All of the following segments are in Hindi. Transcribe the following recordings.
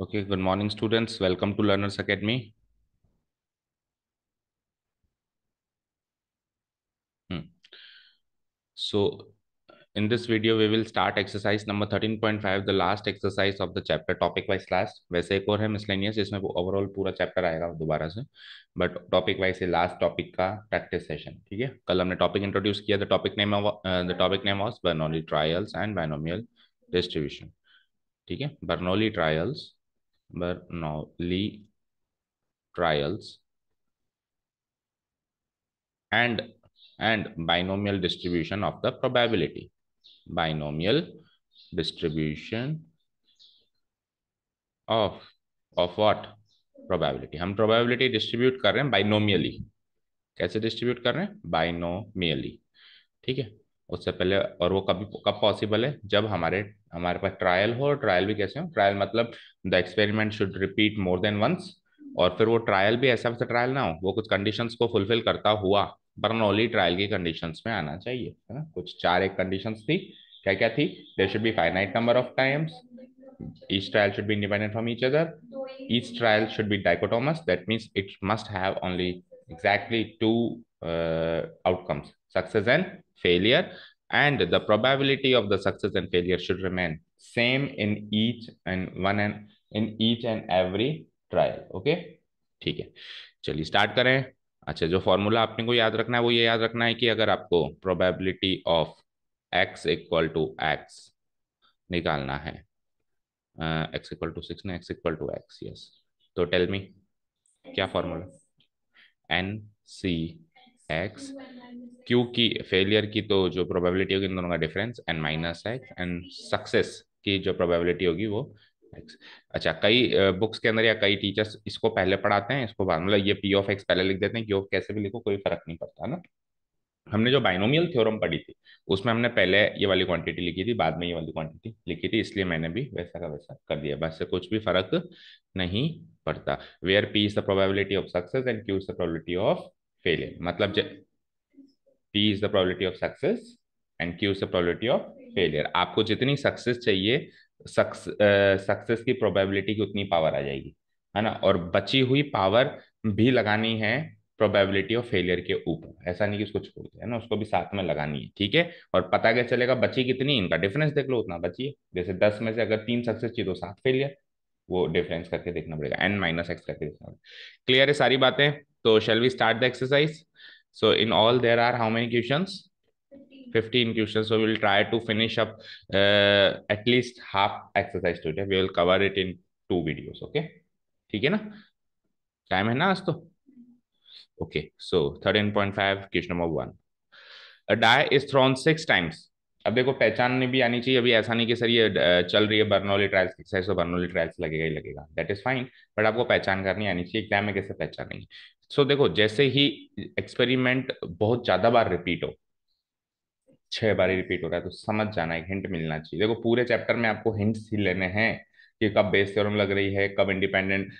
Okay, good morning students. Welcome to Learners Academy. Hmm. So in this video, we will start exercise number 13.5, the last exercise of the chapter topic wise class. वैसे एक और है miscellaneous, इसमें overall पूरा chapter आएगा दोबारा से but topic wise ये last topic का practice session ठीक है कल हमने topic introduce किया the topic name of, uh, the topic name was Bernoulli trials and binomial distribution ठीक है Bernoulli trials Bernoulli trials and and binomial distribution of the probability binomial distribution of of what probability हम probability distribute कर रहे हैं binomially कैसे distribute कर रहे हैं binomially ठीक है उससे पहले और वो कभी कब पॉसिबल है जब हमारे हमारे पास ट्रायल हो ट्रायल भी कैसे हो ट्रायल मतलब the experiment should repeat more than once और फिर वो ट्रायल भी ऐसा वैसा ट्रायल ना हो वो कुछ कंडीशंस को फुलफिल करता हुआ पर ओनली ट्रायल की कंडीशंस में आना चाहिए है ना कुछ चार एक कंडीशंस थी क्या क्या थी there should be finite number of times each trial should be independent from each other each trial should be dichotomous that means it must have only exactly two uh, outcomes success and failure and the probability of the success and failure should remain same in each and one and in each and every trial okay ठीक है चलिए start करें अच्छा जो फॉर्मूला आपने को याद रखना है वो ये याद रखना है कि अगर आपको probability of x equal to X निकालना है एक्स इक्वल टू सिक्स ना X equal to X yes तो टेल मी क्या formula N C x Q की फेलियर की तो जो प्रोबेबिलिटी होगी इन दोनों का difference and minus X and success की जो प्रोबेबिलिटी होगी वो एक्स अच्छा कई बुक्स के अंदर या कई टीचर्स इसको पहले पढ़ाते हैं इसको बाद मतलब ये पी ऑफ एक्स पहले लिख देते हैं क्यू ऑफ कैसे भी लिखो कोई फर्क नहीं पड़ता ना हमने जो बाइनोमियल थ्योरम पढ़ी थी उसमें हमने पहले ये वाली क्वांटिटी लिखी थी बाद में ये वाली क्वांटिटी लिखी थी इसलिए मैंने भी वैसा का वैसा कर दिया बस से कुछ भी फर्क नहीं पड़ता where P is the probability of success and Q is the probability of failure मतलब P is the probability of success and Q is the probability of failure आपको जितनी सक्सेस चाहिए सक्सेस की प्रोबेबिलिटी की उतनी पावर आ जाएगी है ना और बची हुई पावर भी लगानी है प्रोबेबिलिटी ऑफ फेलियर के ऊपर ऐसा नहीं कि उसको छोड़ दिया ना उसको भी साथ में लगानी है ठीक है और पता क्या चलेगा बची कितनी इनका डिफरेंस देख लो उतना बची है जैसे दस में से अगर तीन सक्सेस चाहिए तो सात फेलियर वो डिफरेंस करके देखना पड़ेगा एन माइनस एक्स करके देखना पड़ेगा क्लियर है सारी बातें So shall we start the exercise? So in all, there are how many questions? 15, 15 questions. So we'll try to finish up uh, at least half exercise today. We will cover it in two videos. Okay. ठीक है ना Time है ना आज तो okay so 13.5 question number one a die is thrown six times अब देखो पहचान भी आनी चाहिए अभी ऐसा नहीं कि सर ये चल रही है बर्नौली ट्रायल्स सक्सेस और बर्नौली ट्रायल्स लगेगा ही लगेगा दैट इज फाइन बट आपको पहचान करनी आनी चाहिए एग्जाम में कैसे पहचानेंगे सो so, देखो जैसे ही एक्सपेरिमेंट बहुत ज्यादा बार रिपीट हो छह बार रिपीट हो रहा है तो समझ जाना एक हिंट मिलना चाहिए देखो पूरे चैप्टर में आपको हिंट्स ही लेने हैं कि कब बेस थ्योरम लग रही है कब इंडिपेंडेंट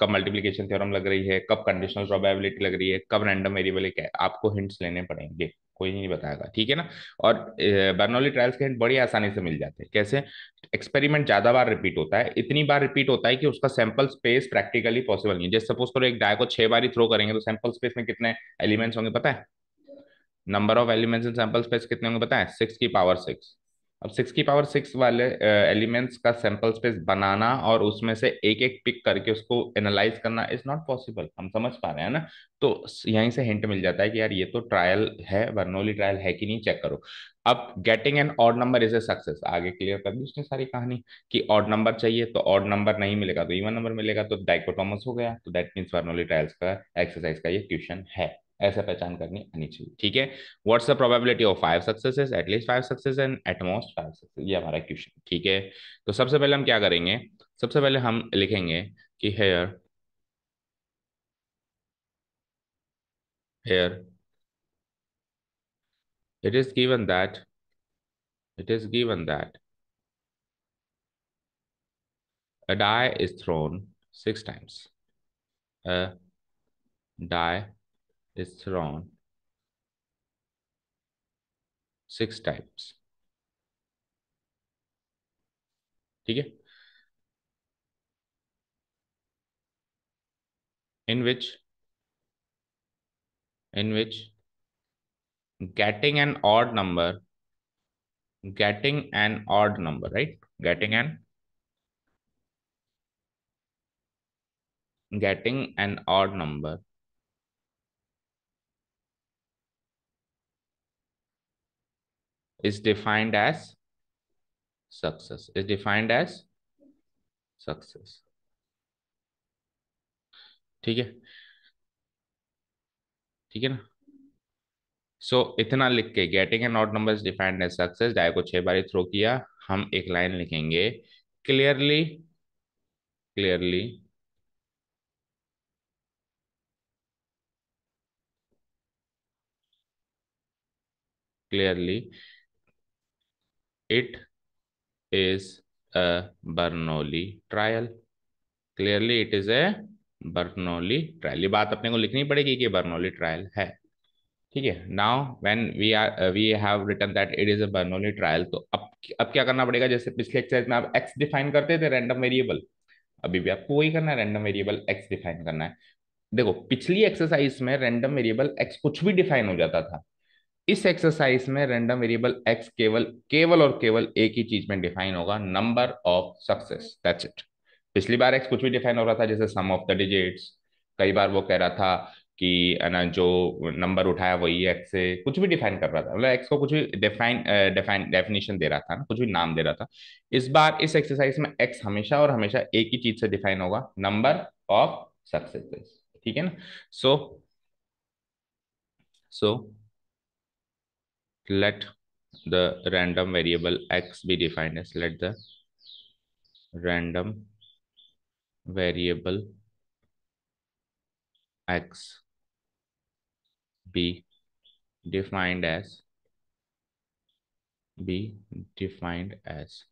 कब मल्टीप्लीकेशन थ्योरम लग रही है कब कंडीशनल प्रोबेबिलिटी लग रही है कब रैंडम वेरिएबल है आपको हिंट्स लेने पड़ेंगे कोई नहीं बताएगा ठीक है ना और बर्नौली ट्रायल्स के हिंट बड़ी आसानी से मिल जाते हैं कैसे एक्सपेरिमेंट ज्यादा बार रिपीट होता है इतनी बार रिपीट होता है कि उसका सैंपल स्पेस प्रैक्टिकली पॉसिबल नहीं है जैसे सपोज करो एक डाय को छह बार ही थ्रो करेंगे तो सैंपल स्पेस में कितने एलिमेंट्स होंगे पता है number of elements in sample space कितने होंगे पता है सिक्स की पावर सिक्स अब सिक्स की पावर सिक्स वाले एलिमेंट्स का सैंपल स्पेस बनाना और उसमें से एक एक पिक करके उसको एनालाइज करना इज नॉट पॉसिबल हम समझ पा रहे हैं ना तो यहीं से हिंट मिल जाता है कि यार ये तो ट्रायल है वर्नोली ट्रायल है कि नहीं चेक करो अब getting an odd number is a success आगे क्लियर कर दी उसने सारी कहानी कि ऑड नंबर चाहिए तो ऑड नंबर नहीं मिलेगा तो इवन नंबर मिलेगा तो डाइकोटोमस हो गया तो दैट मीन्स वर्नोली ट्रायल्स का एक्सरसाइज का ये क्वेश्चन है ऐसा पहचान करनी आनी चाहिए ठीक है what's the probability of five successes at least five success and at most five success ये हमारा क्वेश्चन ठीक है तो सबसे पहले हम क्या करेंगे सबसे पहले हम लिखेंगे कि here here it is given that it is given that a die is thrown six times a die is thrown six times Okay, in which in which getting an odd number getting an odd number right getting an getting an odd number is defined as success is defined as success ठीक है ठीक है ना सो so, इतना लिख के getting an odd number defined as success die को छह बार थ्रो किया हम एक लाइन लिखेंगे clearly clearly clearly it is a Bernoulli trial clearly it is a Bernoulli trial ये बात अपने को लिखनी पड़ेगी कि बर्नोली ट्रायल है ठीक है now when we are we have written that it is a Bernoulli trial तो अब अब क्या करना पड़ेगा जैसे पिछले एक्सरसाइज में आप एक्स डिफाइन करते थे रैंडम वेरिएबल अभी भी आपको वही करना है रैंडम वेरिएबल एक्स डिफाइन करना है देखो पिछली एक्सरसाइज में रैंडम वेरिएबल एक्स कुछ भी डिफाइन हो जाता था इस एक्सरसाइज में रैंडम वेरिएबल एक्स केवल केवल और केवल एक ही चीज में डिफाइन होगा number of success that's it पिछली बार एक्स कुछ भी डिफाइन हो रहा था जैसे सम ऑफ द डिजिट्स कई बार वो कह रहा था कि ना जो नंबर उठाया वही एक्स से कुछ भी डिफाइन कर रहा था मतलब एक्स को कुछ भी डिफाइन डिफाइन डेफिनेशन दे रहा था ना कुछ भी नाम दे रहा था इस बार इस एक्सरसाइज में एक्स हमेशा और हमेशा एक ही चीज से डिफाइन होगा नंबर ऑफ सक्सेसेस ठीक है ना so so let the random variable x be defined as let the random variable x be defined as be defined as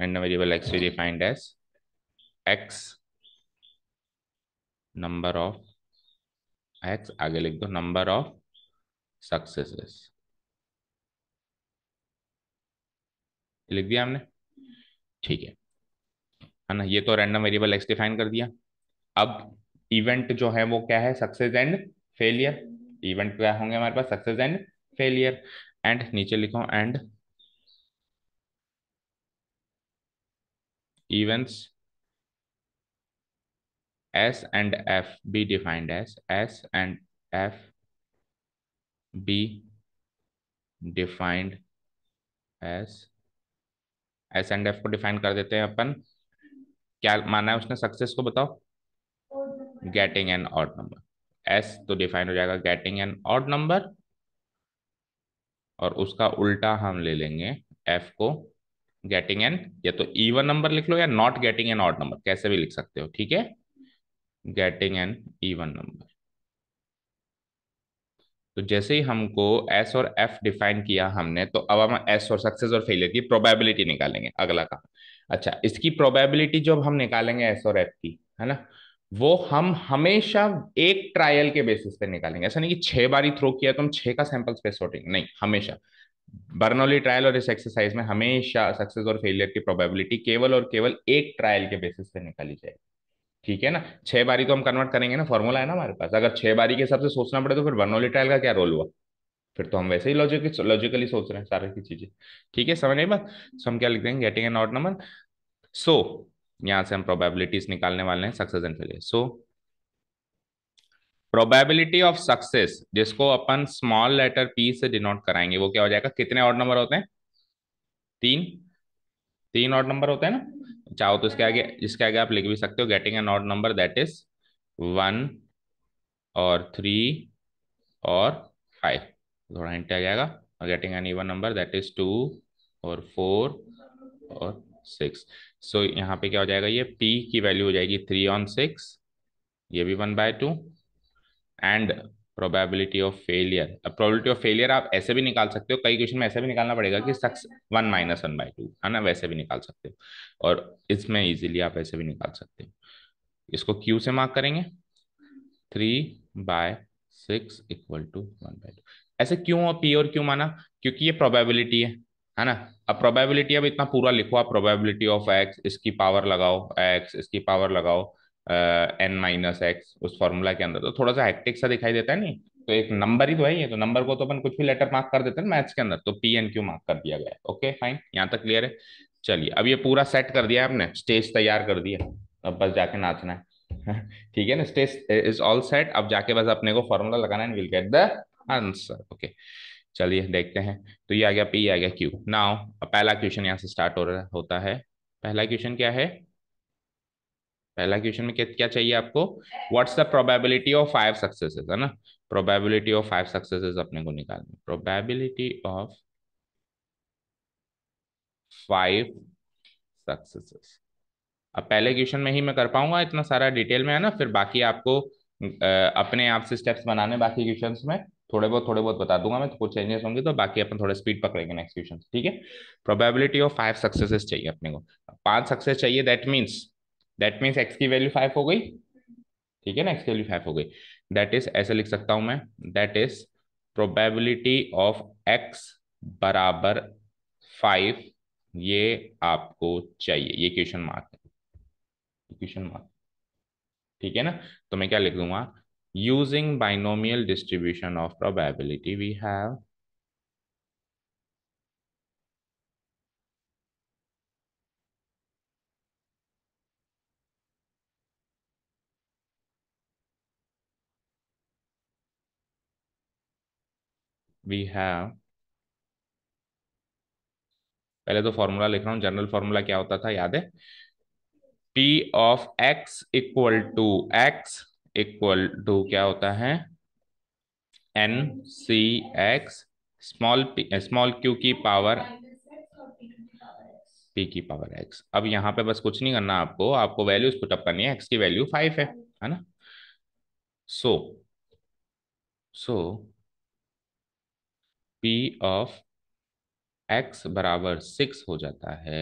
random variable x be defined as x number of x आगे लिख दो number of successes लिख दिया हमने ठीक है है ना ये तो रैंडम वेरिएबल एक्स डिफाइन कर दिया अब इवेंट जो है वो क्या है सक्सेस एंड फेलियर इवेंट क्या होंगे हमारे पास सक्सेस एंड फेलियर एंड नीचे लिखो and events S and F be defined S S and F be defined S S and F को डिफाइन कर देते हैं अपन क्या माना है उसने सक्सेस को बताओ getting an odd number S तो डिफाइन हो जाएगा गेटिंग एन ऑड नंबर और उसका उल्टा हम ले लेंगे एफ को गेटिंग एन या तो इवन नंबर लिख लो या not getting an odd number कैसे भी लिख सकते हो ठीक है गेटिंग एन इवन नंबर तो जैसे ही हमको एस और एफ डिफाइन किया हमने तो अब हम एस और सक्सेस और फेलियर की प्रोबेबिलिटी निकालेंगे अगला काम अच्छा इसकी प्रोबेबिलिटी जो हम निकालेंगे एस और एफ की है ना वो हम हमेशा एक ट्रायल के बेसिस पे निकालेंगे ऐसा नहीं कि छह बारी थ्रो किया तो हम छह का सैंपल स्पेस सोटेंगे नहीं हमेशा बर्नौली ट्रायल और इस एक्सरसाइज में हमेशा सक्सेस और फेलियर की प्रोबेबिलिटी केवल और केवल एक ट्रायल के बेसिस पे निकाली जाएगी ठीक है ना छह बारी तो हम कन्वर्ट करेंगे ना फॉर्मूला है ना हमारे पास अगर छह बारी के हिसाब से सोचना पड़े तो फिर ट्रायल का क्या रोल हुआ फिर तो हम वैसे ही लॉजिक लॉजिकली सोच रहे हैं सारे की चीजें ठीक है समझ नहीं बात सो हम क्या लिख देंगे getting an odd number so यहाँ से हम प्रोबेबिलिटीज निकालने वाले हैं success and failure so probability of success जिसको अपन स्मॉल लेटर पी से डिनोट कराएंगे वो क्या हो जाएगा कितने ऑट नंबर होते हैं तीन तीन ऑड नंबर होते हैं ना चाहो तो इसके आगे इसके आगे आप लिख भी सकते हो getting an odd number that is one और थ्री और फाइव थोड़ा हिंट आ जाएगा और getting an even number that is two और फोर और सिक्स सो so, यहाँ पे क्या हो जाएगा ये पी की वैल्यू हो जाएगी थ्री ऑन सिक्स ये भी one by two and probability of failure अब प्रोबेबिलिटी ऑफ फेलियर आप ऐसे भी निकाल सकते हो कई क्वेश्चन में ऐसे भी निकालना पड़ेगा कि सक्स one minus one by two है ना वैसे भी निकाल सकते हो और इसमें इजीली आप ऐसे भी निकाल सकते हो इसको क्यू से मार्क करेंगे three by six equal to one by two ऐसे क्यों और पी और क्यों माना क्योंकि ये प्रोबेबिलिटी है है ना अब प्रोबेबिलिटी अब इतना पूरा लिखो आप प्रोबेबिलिटी ऑफ एक्स इसकी पावर लगाओ एक्स इसकी पावर लगाओ एन माइनस एक्स उस फॉर्मूला के अंदर तो थोड़ा सा हेक्टिक सा दिखाई देता है नहीं तो एक नंबर ही तो है ये तो नंबर को तो अपन कुछ भी लेटर मार्क कर देते हैं मैथ्स के अंदर तो पी एन क्यू मार्क कर दिया गया है ओके फाइन यहाँ तक क्लियर है चलिए अब ये पूरा सेट कर दिया आपने स्टेज तैयार कर दिया अब बस जाके नाचना है ठीक है ना स्टेज इज ऑल सेट अब जाके बस अपने को फॉर्मूला लगाना है will get the answer okay चलिए देखते हैं तो ये आ गया पी आ गया क्यू नाउ पहला क्वेश्चन यहाँ से स्टार्ट हो रहा होता है पहला क्वेश्चन क्या है पहला क्वेश्चन में क्या चाहिए आपको what's the probability of five successes है ना प्रोबेबिलिटी ऑफ फाइव सक्सेसेस अपने को निकालना प्रोबेबिलिटी ऑफ फाइव सक्सेसेस अब पहले क्वेश्चन में ही मैं कर पाऊंगा इतना सारा डिटेल में है ना फिर बाकी आपको अपने आप से स्टेप्स बनाने बाकी क्वेश्चंस में थोड़े बहुत थोड़े बहुत बता दूंगा मैं तो कुछ चेंजेस होंगे तो बाकी अपन थोड़े स्पीड पकड़ेंगे नेक्स्ट क्वेश्चन ठीक है प्रोबेबिलिटी ऑफ फाइव सक्सेसेस चाहिए अपने को पांच सक्सेस चाहिए that means that means X की वैल्यू फाइव हो गई ठीक है ना एक्स की वैल्यू फाइव हो गई दैट इज ऐसे लिख सकता हूं मैं that is probability of X बराबर फाइव ये आपको चाहिए ये क्वेश्चन मार्क है क्वेश्चन मार्क ठीक है ना तो मैं क्या लिख दूंगा using binomial distribution of probability we have we have पहले तो फॉर्मूला लिख रहा हूं जनरल फॉर्मूला क्या होता था याद है P of x equal to X equal to क्या होता है N C X small P small Q की पावर पी की पावर एक्स अब यहां पे बस कुछ नहीं करना आपको आपको वैल्यूज पुटअप करनी है एक्स की वैल्यू फाइव है है ना so so p of x बराबर सिक्स हो जाता है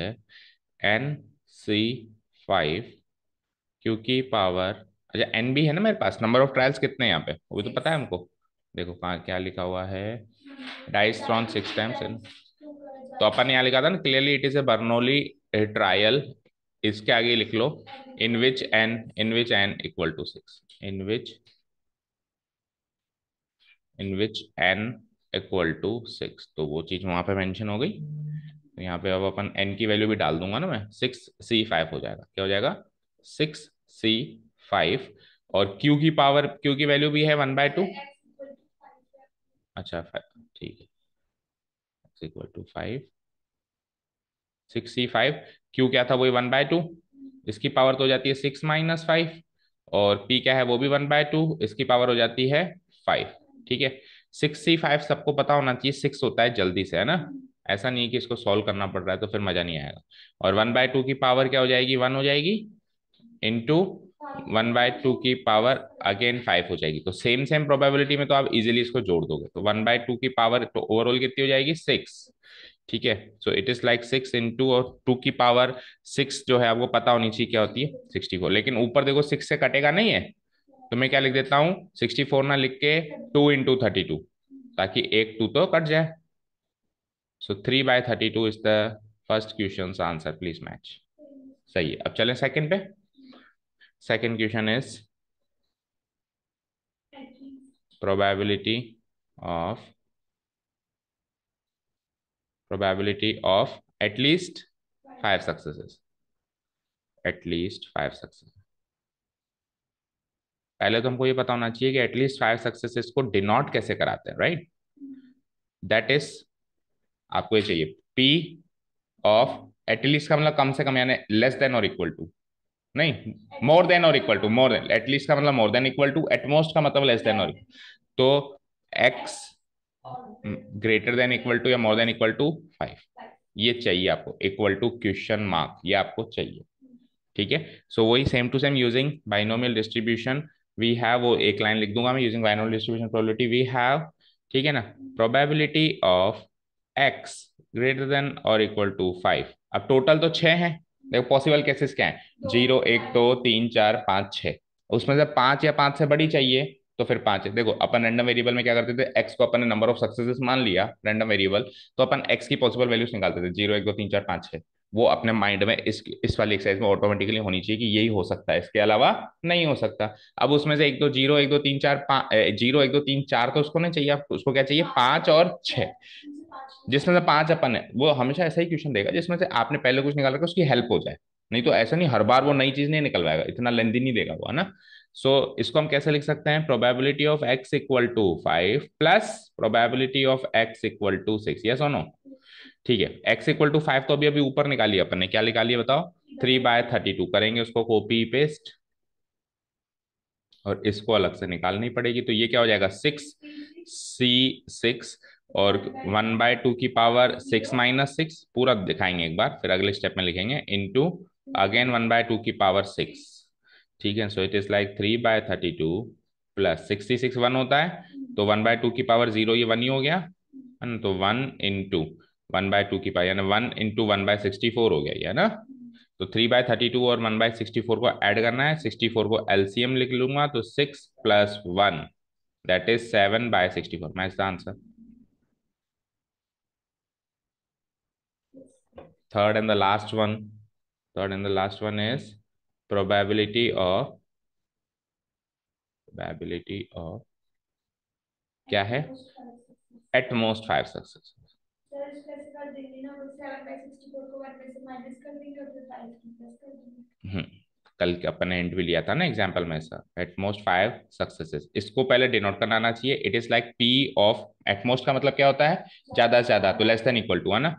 एन सी फाइव क्योंकि पावर अच्छा एन भी है ना मेरे पास नंबर ऑफ ट्रायल्स कितने हैं यहाँ पे वो भी तो पता है हमको देखो कहाँ क्या लिखा हुआ है डाइस थ्रॉन सिक्स टाइम्स है तो अपन ने यहाँ लिखा था ना clearly it is a Bernoulli trial इसके आगे लिख लो in which N in which N equal to six in which in which N equal to six तो वो चीज़ वहां पे मेंशन हो गई तो यहाँ पे अब अपन एन की वैल्यू भी डाल दूंगा ना मैं सिक्स सी फाइव हो जाएगा क्या हो जाएगा सिक्स सी फाइव और क्यू की पावर क्यू की वैल्यू भी है वन बाय टू अच्छा फाइव ठीक है equal to five six C five Q क्या था वही वन बाय टू इसकी पावर तो हो जाती है सिक्स माइनस फाइव और पी क्या है वो भी वन बाय टू इसकी पावर हो जाती है फाइव ठीक है सिक्सटी फाइव सबको पता होना चाहिए सिक्स होता है जल्दी से है ना ऐसा नहीं कि इसको सॉल्व करना पड़ रहा है तो फिर मजा नहीं आएगा और वन बाय टू की पावर क्या हो जाएगी वन हो जाएगी इंटू वन बाय टू की पावर अगेन फाइव हो जाएगी तो सेम सेम प्रोबेबिलिटी में तो आप इजिली इसको जोड़ दोगे तो वन बाय टू की पावर तो ओवरऑल कितनी हो जाएगी सिक्स ठीक है so it is like six into और टू की पावर सिक्स जो है आपको पता होनी चाहिए क्या होती है सिक्सटी फोर लेकिन ऊपर देखो सिक्स से कटेगा नहीं है तो मैं क्या लिख देता हूं सिक्सटी फोर ना लिख के टू इंटू थर्टी टू ताकि एक टू तो कट जाए so three by thirty two is the first question answer please match सही है अब चले सेकेंड पे second question is probability of probability of at least five successes at least five successes पहले तो हमको ये पता होना चाहिए कि एटलीस्ट फाइव सक्सेसेस को डिनोट कैसे कराते हैं राइट दैट इज आपको ये चाहिए पी ऑफ एटलीस्ट का मतलब कम से कम यानी लेस देन और इक्वल टू नहीं मोर देन और equal to more than at least का मतलब more than equal to at most का मतलब लेस देन और तो x greater than equal to या more than equal to five ये चाहिए आपको इक्वल टू क्वेश्चन मार्क ये आपको चाहिए ठीक है सो वही same to same using binomial distribution we have वो एक लाइन लिख दूंगा मैं using binomial distribution probability we have ठीक है ना probability of x greater than और इक्वल टू फाइव अब टोटल तो छः हैं देखो पॉसिबल केसेस क्या है जीरो एक दो तो, तीन चार पाँच छः उसमें से पाँच या पाँच से बड़ी चाहिए तो फिर पाँच है देखो अपन रैंडम वेरिएबल में क्या करते थे एक्स को अपन ने नंबर ऑफ सक्सेसेस मान लिया रैंडम वेरिएबल तो अपन एक्स की पॉसिबल वैल्यूज निकालते थे जीरो एक दो तीन चार पाँच छः वो अपने माइंड में इस इस वाली एक्सरसाइज में ऑटोमेटिकली होनी चाहिए कि यही हो सकता है इसके अलावा नहीं हो सकता अब उसमें से एक दो जीरो एक दो तीन चार जीरो एक दो तीन चार तो उसको नहीं चाहिए उसको क्या चाहिए पाँच और छः जिसमें से पाँच अपन है वो हमेशा ऐसा ही क्वेश्चन देगा जिसमें से आपने पहले कुछ निकाल रखा उसकी हेल्प हो जाए नहीं तो ऐसा नहीं हर बार वो नई चीज़ नहीं निकलवाएगा इतना लेंदी नहीं देगा वो है ना सो so, इसको हम कैसे लिख सकते हैं probability of x equal to five plus probability of x equal to six yes और नो ठीक है एक्स इक्वल टू फाइव तो अभी अभी ऊपर निकाली अपन ने क्या निकाली बताओ थ्री बाय थर्टी टू करेंगे उसको कॉपी पेस्ट और इसको अलग से निकालनी पड़ेगी तो ये क्या हो जाएगा सिक्स सी सिक्स और वन बाय टू की पावर सिक्स माइनस सिक्स पूरा दिखाएंगे एक बार फिर अगले स्टेप में लिखेंगे two again one by two की पावर सिक्स ठीक है so it is like three by thirty two plus sixty six one होता है तो वन बाय टू की पावर जीरो ये वन ही हो गया तो one in two one by two की पाई यानी one into one by sixty four हो गया है ना तो थ्री बाय थर्टी टू और वन बाय सिक्सटी फोर को ऐड करना है सिक्सटी फोर को एलसीएम लिख लूंगा तो six plus one that is seven by sixty four match answer third and the last one third and the last one is probability of probability of क्या है एट मोस्ट फाइव सक्सेस सर हम्म, कल अपन एंड भी लिया था ना एग्जाम्पल में ऐसा एटमोस्ट फाइव सक्सेसेस इसको पहले डिनोट करना चाहिए it is like P of at most का मतलब क्या होता है ज्यादा से ज्यादा तो लेस देन इक्वल टू है ना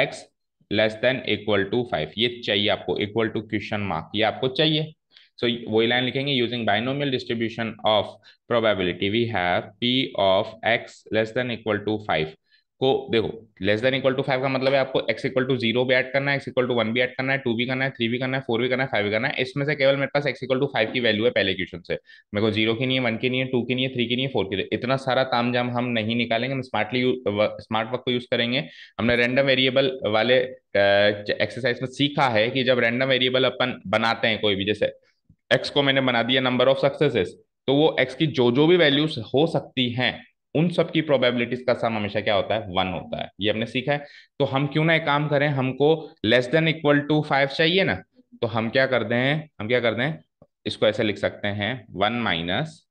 x less than equal to five ये चाहिए आपको इक्वल टू क्वेश्चन मार्क ये आपको चाहिए सो so, वही लाइन लिखेंगे using binomial distribution of probability we have P of x less than equal to five को देखो less than equal to five का मतलब है आपको एक्स इक्वल टू जीरो भी ऐड करना है एक्स इक्वल टू वन भी ऐड करना है टू भी करना है थ्री भी करना है फोर भी करना है फाइव भी करना है इसमें से केवल मेरे पास एक्स इक्वल टू फाइव की वैल्यू है पहले क्वेश्चन से मेरे को जीरो की नहीं है वन की नहीं है टू की नहीं है थ्री की नहीं है फोर की नहीं है इतना सारा ताम जाम हम नहीं निकालेंगे हम स्मार्टली स्मार्ट वर्क को यूज करेंगे हमने रैंडम वेरिएबल वाले एक्सरसाइज में सीखा है कि जब रैंडम वेरिएबल अपन बनाते हैं कोई भी जैसे एक्स को मैंने बना दिया नंबर ऑफ सक्सेसेस तो वो एक्स की जो जो भी वैल्यूज हो सकती हैं उन सब की प्रोबेबिलिटीज का सम हमेशा क्या होता है वन होता है ये हमने सीखा है तो हम क्यों ना एक काम करें हमको less than equal to five चाहिए ना तो हम क्या कर दें हम क्या कर दें इसको ऐसे लिख सकते हैं वन माइनस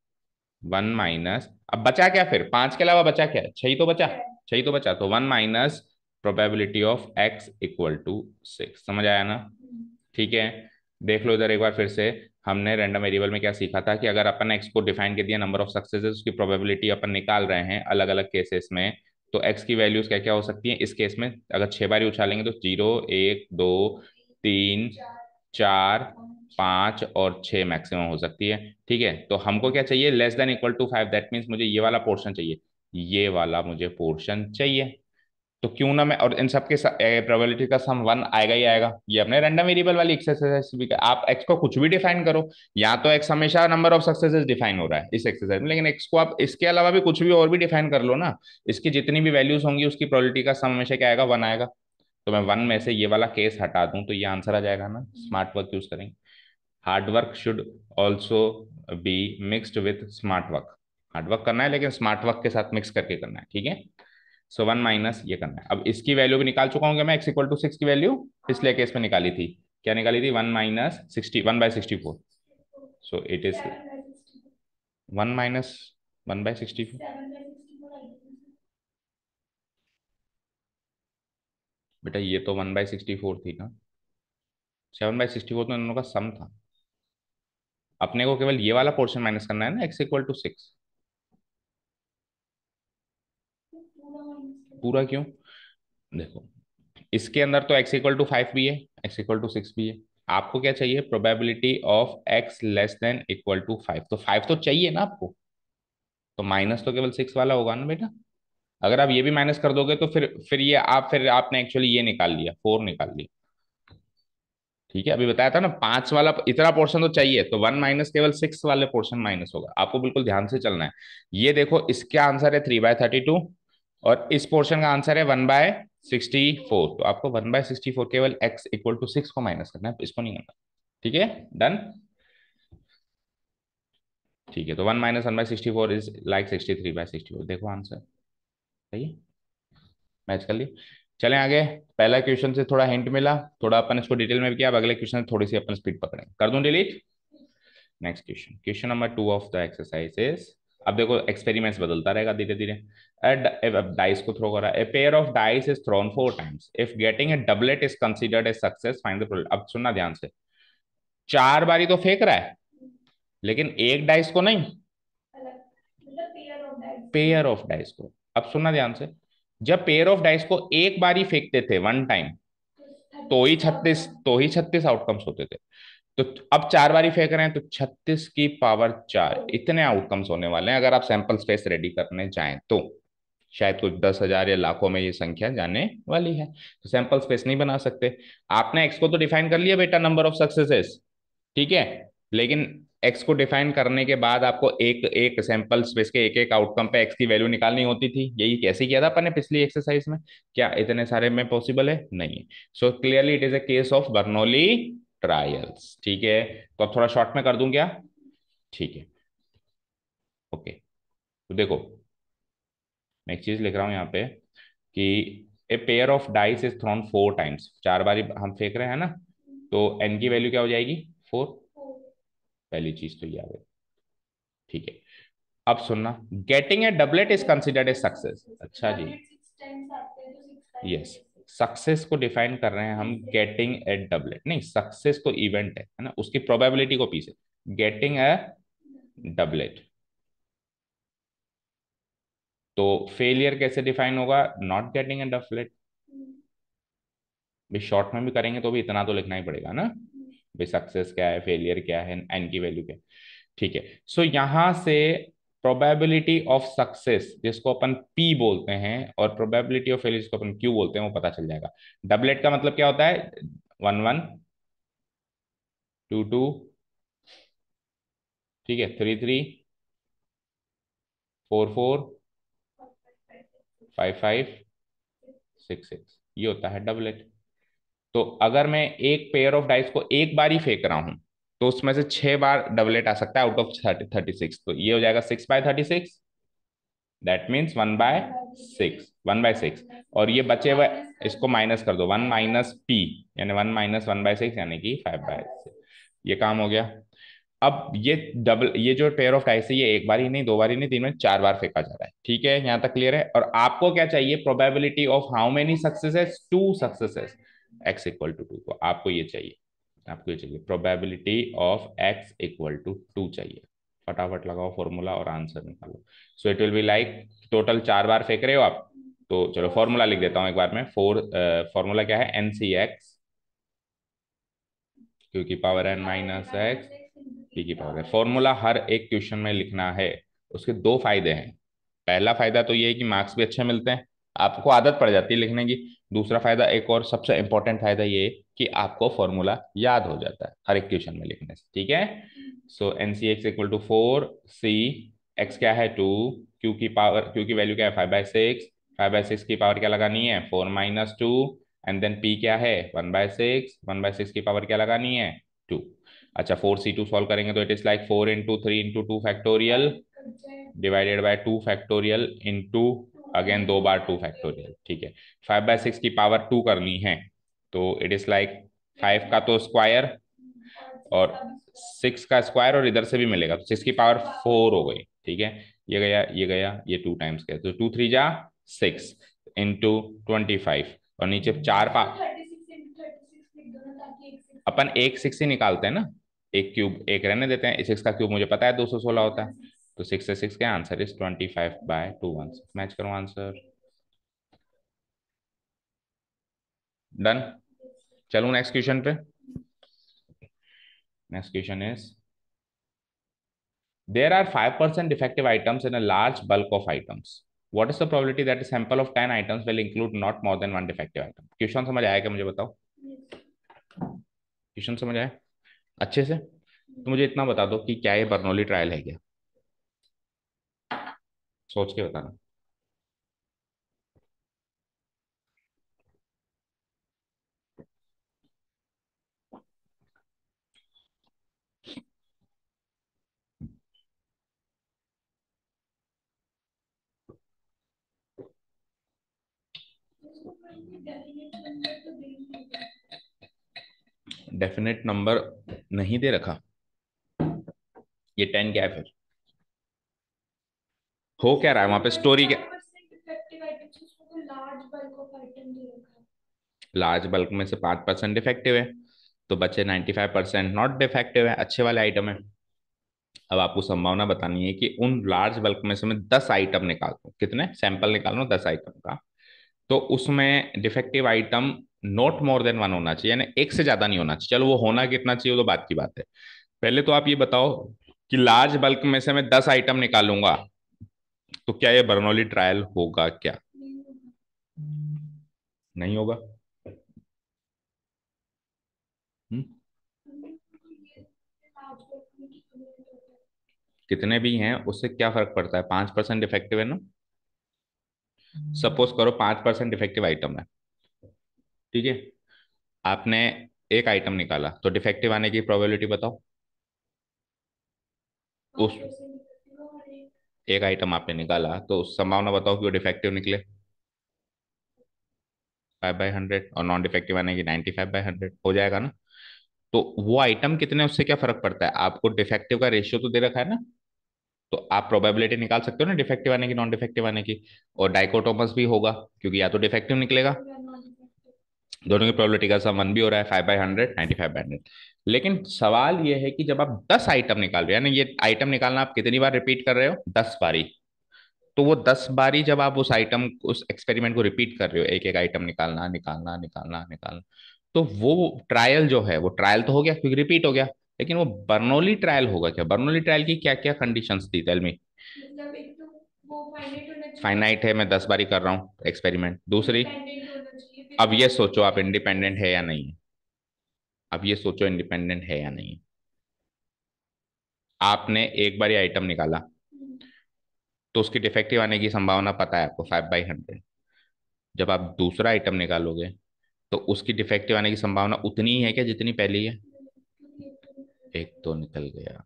वन माइनस अब बचा क्या फिर पांच के अलावा बचा क्या छह तो बचा छह तो बचा तो one minus probability of x equal to six समझ आया ना हम्म। ठीक है देख लो इधर एक बार फिर से हमने रैंडम वेरिएबल में क्या सीखा था कि अगर अपन एक्स को डिफाइन कर दिया नंबर ऑफ सक्सेसेस उसकी प्रोबेबिलिटी अपन निकाल रहे हैं अलग अलग केसेस में तो एक्स की वैल्यूज क्या क्या हो सकती है इस केस में अगर छह बार उछालेंगे तो जीरो एक दो तीन चार पांच और छह मैक्सिमम हो सकती है ठीक है तो हमको क्या चाहिए less than equal to five that means मुझे ये वाला पोर्शन चाहिए ये वाला मुझे पोर्शन चाहिए तो क्यों ना मैं और इन सब के प्रोबेबिलिटी का सम वन आएगा ही आएगा ये अपने रैंडम वेरिएबल वाली एक्सरसाइज भी का आप एक्स को कुछ भी डिफाइन करो या तो एक्स हमेशा नंबर ऑफ सक्सेसेस डिफाइन हो रहा है इस एक्सरसाइज में लेकिन एक्स को आप इसके अलावा भी कुछ भी और भी डिफाइन कर लो ना इसकी जितनी भी वैल्यूज होंगी उसकी प्रोबेबिलिटी का सम हमेशा क्या आएगा वन आएगा तो मैं वन में से ये वाला केस हटा दूँ तो ये आंसर आ जाएगा ना स्मार्ट वर्क यूज करेंगे hard work should also be mixed with smart work hard work करना है लेकिन स्मार्ट वर्क के साथ मिक्स करके करना है ठीक है सो वन माइनस ये करना है अब इसकी वैल्यू भी निकाल चुका हूँ मैं एक्स इक्वल टू सिक्स की वैल्यू पिछले केस में निकाली थी क्या निकाली थी one minus sixty one by sixty four so it is one minus one by sixty four बेटा ये तो वन बाई सिक्सटी फोर थी ना सेवन बाई सिक्सटी फोर तो दोनों का सम था अपने को केवल ये वाला पोर्शन माइनस करना है ना एक्स इक्वल टू सिक्स पूरा क्यों देखो इसके अंदर तो x इक्वल टू फाइव भी है x इक्वल टू सिक्स भी है आपको क्या चाहिए probability of x less than equal to five तो फाइव तो चाहिए ना आपको तो माइनस तो केवल सिक्स वाला होगा ना बेटा अगर आप ये भी माइनस कर दोगे तो फिर फिर ये आप फिर आपने एक्चुअली ये निकाल लिया फोर निकाल लिया ठीक है अभी बताया था ना पांच वाला इतना पोर्शन तो चाहिए तो वन माइनस केवल सिक्स वाले पोर्शन माइनस होगा आपको बिल्कुल ध्यान से चलना है ये देखो इसका आंसर है थ्री बाय थर्टी टू और इस पोर्शन का आंसर है वन बाय सिक्सटी फोर तो आपको वन बाय सिक्सटी फोर केवल एक्स इक्वल टू सिक्स को माइनस करना है तो इसको नहीं करना ठीक है डन ठीक है तो one minus one by sixty four is like sixty three by sixty four देखो आंसर सही है मैच कर ली चलें आगे पहला क्वेश्चन से थोड़ा हिंट मिला थोड़ा अपन इसको डिटेल में भी किया अब अगले क्वेश्चन से थोड़ी सी अपन स्पीड पकड़ेंगे कर दूं delete next question question number two of the exercise is अब देखो एक्सपेरिमेंट्स बदलता रहेगा धीरे धीरे डाइस को थ्रो करा a pair of dice is thrown four times if getting a doublet is considered a success fine the product अब सुनना ध्यान से चार बारी तो फेंक रहा है लेकिन एक डाइस को नहीं पेयर ऑफ डाइस को अब सुनना ध्यान से जब पेयर ऑफ डाइस को एक बारी फेंकते थे वन टाइम तो ही छत्तीस तो ही छत्तीस आउटकम्स होते थे तो अब चार बारी फेंक रहे हैं तो छत्तीस की पावर चार इतने आउटकम्स होने वाले हैं अगर आप सैंपल स्पेस रेडी करने जाएं तो शायद कुछ दस हजार या लाखों में ये संख्या जाने वाली है तो सैंपल स्पेस नहीं बना सकते आपने एक्स को तो डिफाइन कर लिया बेटा नंबर ऑफ सक्सेसेस ठीक है लेकिन एक्स को डिफाइन करने के बाद आपको एक एक सैंपल स्पेस के एक एक आउटकम पे एक्स की वैल्यू निकालनी होती थी यही कैसे किया था अपने पिछली एक्सरसाइज में क्या इतने सारे में पॉसिबल है नहीं है so clearly it is a case of Bernoulli trials ठीक है तो अब थोड़ा शॉर्ट में कर दूं क्या ठीक है ओके तो देखो एक चीज लिख रहा हूं यहाँ पे कि a pair of dice is thrown four times चार बार हम फेंक रहे हैं ना तो एन की वैल्यू क्या हो जाएगी फोर पहली चीज तो ये आ गई ठीक है अब सुनना getting a doublet is considered a success अच्छा जी यस सक्सेस को डिफाइन कर रहे हैं हम गेटिंग ए डबलेट नहीं सक्सेस तो इवेंट है ना उसकी प्रोबेबिलिटी को पीछे गेटिंग ए डबलेट तो फेलियर कैसे डिफाइन होगा नॉट गेटिंग ए डबलेट भी शॉर्ट में भी करेंगे तो भी इतना तो लिखना ही पड़ेगा ना भाई सक्सेस क्या है फेलियर क्या है एन की वैल्यू क्या ठीक है सो so, यहां से प्रोबेबिलिटी ऑफ सक्सेस जिसको अपन पी बोलते हैं और प्रोबेबिलिटी ऑफ फेलियर जिसको अपन क्यू बोलते हैं वो पता चल जाएगा डबलेट का मतलब क्या होता है वन वन टू टू ठीक है three three four four five five six six ये होता है डबलेट तो अगर मैं एक पेयर ऑफ डाइस को एक बार ही फेंक रहा हूं तो उसमें से छह बार डबल एट आ सकता है out of thirty thirty six तो ये हो जाएगा six by thirty six that means one by six one by six और ये बचे हुए इसको माइनस कर दो वन माइनस पी यानी one minus one by six यानी कि फाइव बाय ये काम हो गया अब ये डबल ये जो पेयर ऑफ टाइस है ये एक बार ही नहीं दो बार ही नहीं तीन बार चार बार फेंका जा रहा है ठीक है यहाँ तक क्लियर है और आपको क्या चाहिए probability of how many success two success x equal to two को आपको ये चाहिए आपको ये चाहिए probability of x equal to two चाहिए फटाफट लगाओ फॉर्मूला और आंसर निकालो so it will be like total चार बार फेंक रहे हो आप तो चलो फॉर्मूला लिख देता हूँ एक बार में फोर फॉर्मूला क्या है एन सी एक्स क्यू की power N minus x P की पावर है फॉर्मूला हर एक क्वेश्चन में लिखना है उसके दो फायदे हैं पहला फायदा तो ये है कि मार्क्स भी अच्छे मिलते हैं आपको आदत पड़ जाती है लिखने की दूसरा फायदा एक और सबसे इंपॉर्टेंट फायदा ये कि आपको फॉर्मूला याद हो जाता है हर एक क्वेश्चन में लिखने से ठीक है so n C x equal to four C x क्या है टू क्यू की पावर क्यू की वैल्यू क्या है five by six five by six की पावर क्या लगानी है four minus two and then p क्या है one by six one by six की पावर क्या लगानी है टू अच्छा फोर सी टू सॉल्व करेंगे तो it is like four into three into two factorial divided by two factorial into again दो बार टू फैक्टोरियल ठीक है फाइव बाय सिक्स की पावर टू करनी है तो इट इज लाइक फाइव का तो स्क्वायर और सिक्स का स्क्वायर और इधर से भी मिलेगा तो सिक्स की पावर फोर हो गई ठीक है ये गया ये गया ये टू टाइम्स गया तो टू थ्री जा सिक्स इंटू ट्वेंटी फाइव और नीचे चार पा अपन एक सिक्स ही निकालते हैं ना एक क्यूब एक रहने देते हैं सिक्स का क्यूब मुझे पता है दो सौ सोलह होता है तो सिक्स से सिक्स का answer is twenty five by two one match करो आंसर डन चलो नेक्स्ट क्वेश्चन पे next question is there are five percent defective items in a large bulk of items what is the probability that sample of ten items will include not more than one defective item question समझ आया क्या मुझे बताओ क्वेश्चन समझ आया अच्छे से तो मुझे इतना बता दो कि क्या ये बर्नोली ट्रायल है क्या सोच के बताना नंबर नहीं दे रखा ये टेन क्या है फिर हो क्या रहा है वहां पे स्टोरी क्या लार्ज बल्क में से पांच परसेंट डिफेक्टिव है तो बचे ninety five percent not defective है अच्छे वाले आइटम है अब आपको संभावना बतानी है कि उन लार्ज बल्क में से मैं दस आइटम निकाल दू कितने सैंपल निकाल लो दस आइटम का तो उसमें defective item not more than one होना चाहिए यानी एक से ज्यादा नहीं होना चाहिए चलो वो होना कितना चाहिए वो तो बात की बात है पहले तो आप ये बताओ कि लार्ज बल्क में से मैं दस आइटम निकालूंगा तो क्या ये बर्नौली ट्रायल होगा क्या नहीं होगा हम्म? कितने भी हैं उससे क्या फर्क पड़ता है पांच परसेंट डिफेक्टिव है ना सपोज करो पांच परसेंट डिफेक्टिव आइटम है ठीक है आपने एक आइटम निकाला तो डिफेक्टिव आने की प्रोबेबिलिटी बताओ उस एक आइटम आपने निकाला तो उस संभावना बताओ कि वो डिफेक्टिव निकले फाइव बाई हंड्रेड और नॉन डिफेक्टिव आने की नाइनटी फाइव बाई हंड्रेड हो जाएगा ना तो वो आइटम कितने उससे क्या फर्क पड़ता है आपको डिफेक्टिव का रेशियो तो दे रखा है ना तो आप प्रोबेबिलिटी निकाल सकते हो ना डिफेक्टिव आने की नॉन डिफेक्टिव आने की और डाइकोटोमस भी होगा क्योंकि या तो डिफेक्टिव निकलेगा दोनों की प्रोबेबिलिटी का सम वन भी हो रहा है five by hundred ninety five by hundred लेकिन सवाल यह है कि जब आप दस आइटम निकाल रहे हो यानी ये आइटम निकालना आप कितनी बार रिपीट कर रहे हो दस बारी तो वो दस बारी जब आप उस आइटम उस एक्सपेरिमेंट को रिपीट कर रहे हो एक एक आइटम निकालना निकालना निकालना निकालना तो वो ट्रायल जो है वो ट्रायल तो हो गया क्योंकि रिपीट हो गया लेकिन वो बर्नोली ट्रायल होगा क्या बर्नोली ट्रायल की क्या क्या कंडीशन थी तेलमी मतलब फाइनाइट तो है मैं दस बारी कर रहा हूँ एक्सपेरिमेंट दूसरी अब ये सोचो आप इंडिपेंडेंट है या नहीं है अब ये सोचो इंडिपेंडेंट है या नहीं आपने एक बार ये आइटम निकाला तो उसकी डिफेक्टिव आने की संभावना पता है आपको फाइव बाई हंड्रेड जब आप दूसरा आइटम निकालोगे तो उसकी डिफेक्टिव आने की संभावना उतनी ही है क्या जितनी पहली है एक तो निकल गया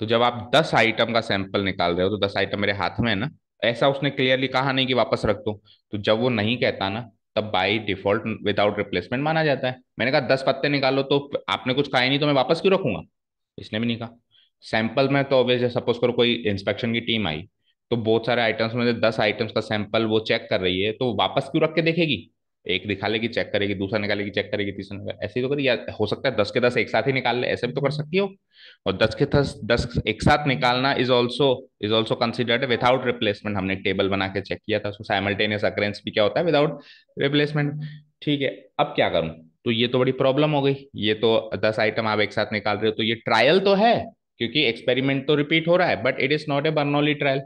तो जब आप दस आइटम का सैंपल निकाल रहे हो तो दस आइटम मेरे हाथ में है ना ऐसा उसने क्लियरली कहा नहीं कि वापस रख दो तो जब वो नहीं कहता ना तब बाई डिफॉल्ट विदाउट रिप्लेसमेंट माना जाता है मैंने कहा दस पत्ते निकालो तो आपने कुछ कहा नहीं तो मैं वापस क्यों रखूंगा इसने भी नहीं कहा सैंपल में तो ऑब्वियस सपोज करो कोई इंस्पेक्शन की टीम आई तो बहुत सारे आइटम्स में से दस आइटम्स का सैंपल वो चेक कर रही है तो वापस क्यों रख के देखेगी एक दिखा लेगी चेक करेगी दूसरा निकालेगी चेक करेगी तीसरा निकाले ऐसे ही तो करिए हो सकता है दस के दस एक साथ ही निकाल ले ऐसे भी तो कर सकती हो और दस के दस दस एक साथ निकालना is also is also considered without replacement हमने टेबल बना के चेक किया था साइमल्टेनियस अक्रेंस भी क्या होता है विदाउट रिप्लेसमेंट ठीक है अब क्या करूं तो ये तो बड़ी प्रॉब्लम हो गई ये तो दस आइटम आप एक साथ निकाल रहे हो तो ये ट्रायल तो है क्योंकि एक्सपेरिमेंट तो रिपीट हो रहा है but it is not a Bernoulli trial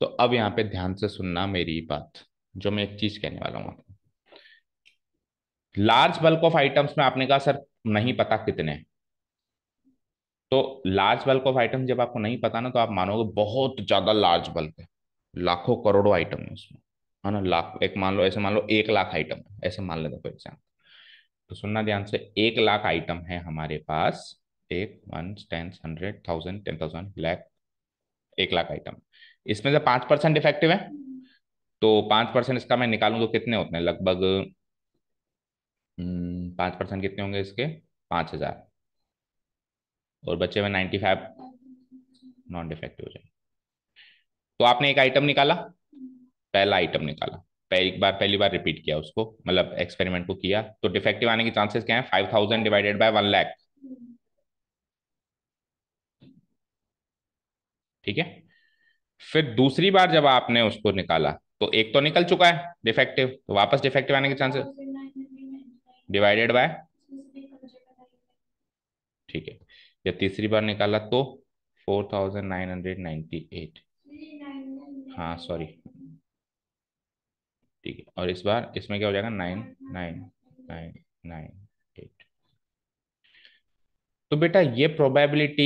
तो अब यहाँ पे ध्यान से सुनना मेरी बात जो मैं एक चीज कहने वाला हूँ आपको लार्ज बल्क ऑफ आइटम्स में आपने कहा सर नहीं पता कितने तो लार्ज बल्क ऑफ आइटम जब आपको नहीं पता ना तो आप मानोगे बहुत ज्यादा लार्ज बल्क है लाखों करोड़ों आइटम है उसमें है ना लाख एक मान लो ऐसे मान लो एक लाख आइटम ऐसे मान लेते फॉर एग्जाम्पल तो सुनना ध्यान से एक लाख आइटम है हमारे पास एक one ten hundred thousand ten thousand lakh एक लाख आइटम इसमें से पांच परसेंट इफेक्टिव है तो पांच परसेंट इसका मैं निकालूं तो कितने होते हैं लगभग हम्म, पाँच परसेंट कितने होंगे इसके पाँच हजार और बच्चे में नाइन्टी फाइव नॉन डिफेक्टिव हो जाएंगे तो आपने एक आइटम निकाला पहला आइटम निकाला एक बार पहली बार रिपीट किया उसको मतलब एक्सपेरिमेंट को किया तो डिफेक्टिव आने के चांसेस क्या है five thousand divided by one lakh ठीक है फिर दूसरी बार जब आपने उसको निकाला तो एक तो निकल चुका है डिफेक्टिव तो वापस डिफेक्टिव आने के चांसेस डिवाइडेड बाय ठीक है या तीसरी बार निकाला तो four thousand nine hundred ninety eight हाँ सॉरी ठीक है और इस बार इसमें क्या हो जाएगा nine nine nine nine eight तो बेटा ये प्रोबेबिलिटी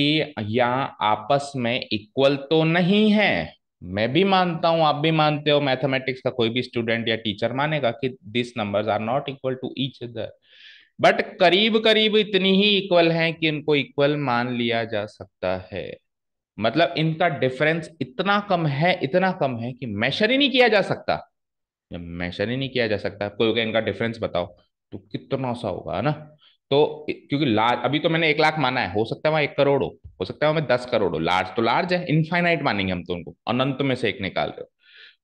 यहाँ आपस में इक्वल तो नहीं है मैं भी मानता हूं आप भी मानते हो मैथमेटिक्स का कोई भी स्टूडेंट या टीचर मानेगा कि this numbers are not equal to each other but करीब करीब इतनी ही इक्वल हैं कि इनको इक्वल मान लिया जा सकता है मतलब इनका डिफरेंस इतना कम है इतना कम है कि मैशर ही नहीं किया जा सकता मैशर ही नहीं किया जा सकता कोई कहे इनका डिफरेंस बताओ तो कितना सा होगा है ना तो क्योंकि लार्ज अभी तो मैंने एक लाख माना है हो सकता है वहां एक करोड़ हो हो सकता है हमें दस करोड़ हो लार्ज तो लार्ज है इनफाइनाइट मानेंगे हम तो उनको अनंत में से एक निकाल रहे हो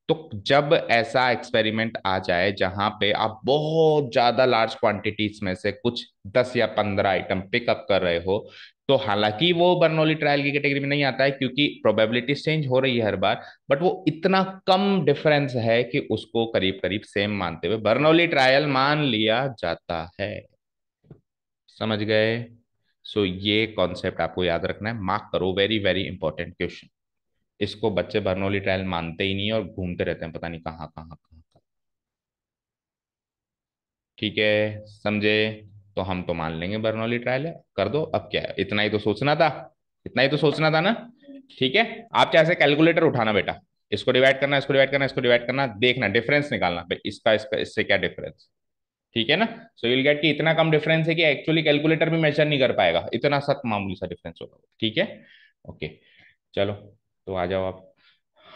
तो जब ऐसा एक्सपेरिमेंट आ जाए जहां पे आप बहुत ज्यादा लार्ज क्वांटिटीज में से कुछ दस या पंद्रह आइटम पिकअप कर रहे हो तो हालांकि वो बर्नोली ट्रायल की कैटेगरी में नहीं आता है क्योंकि प्रोबेबिलिटी चेंज हो रही है हर बार बट वो इतना कम डिफरेंस है कि उसको करीब करीब सेम मानते हुए बर्नोली ट्रायल मान लिया जाता है समझ गए सो so, ये कॉन्सेप्ट आपको याद रखना है मार्क करो वेरी वेरी इंपॉर्टेंट क्वेश्चन इसको बच्चे बर्नौली ट्रायल मानते ही नहीं और घूमते रहते हैं पता नहीं कहाँ कहाँ कहाँ ठीक है समझे तो हम तो मान लेंगे बर्नौली ट्रायल है कर दो अब क्या है इतना ही तो सोचना था इतना ही तो सोचना था ना ठीक है आप चाहे कैलकुलेटर उठाना बेटा इसको डिवाइड करना इसको डिवाइड करना इसको डिवाइड करना देखना डिफरेंस निकालना इसका इसका इससे क्या डिफरेंस ठीक है ना सो यूल गेट कि इतना कम डिफरेंस है कि एक्चुअली कैलकुलेटर भी मेजर नहीं कर पाएगा इतना सख्त मामूली सा डिफरेंस होगा ठीक है ओके चलो तो आ जाओ आप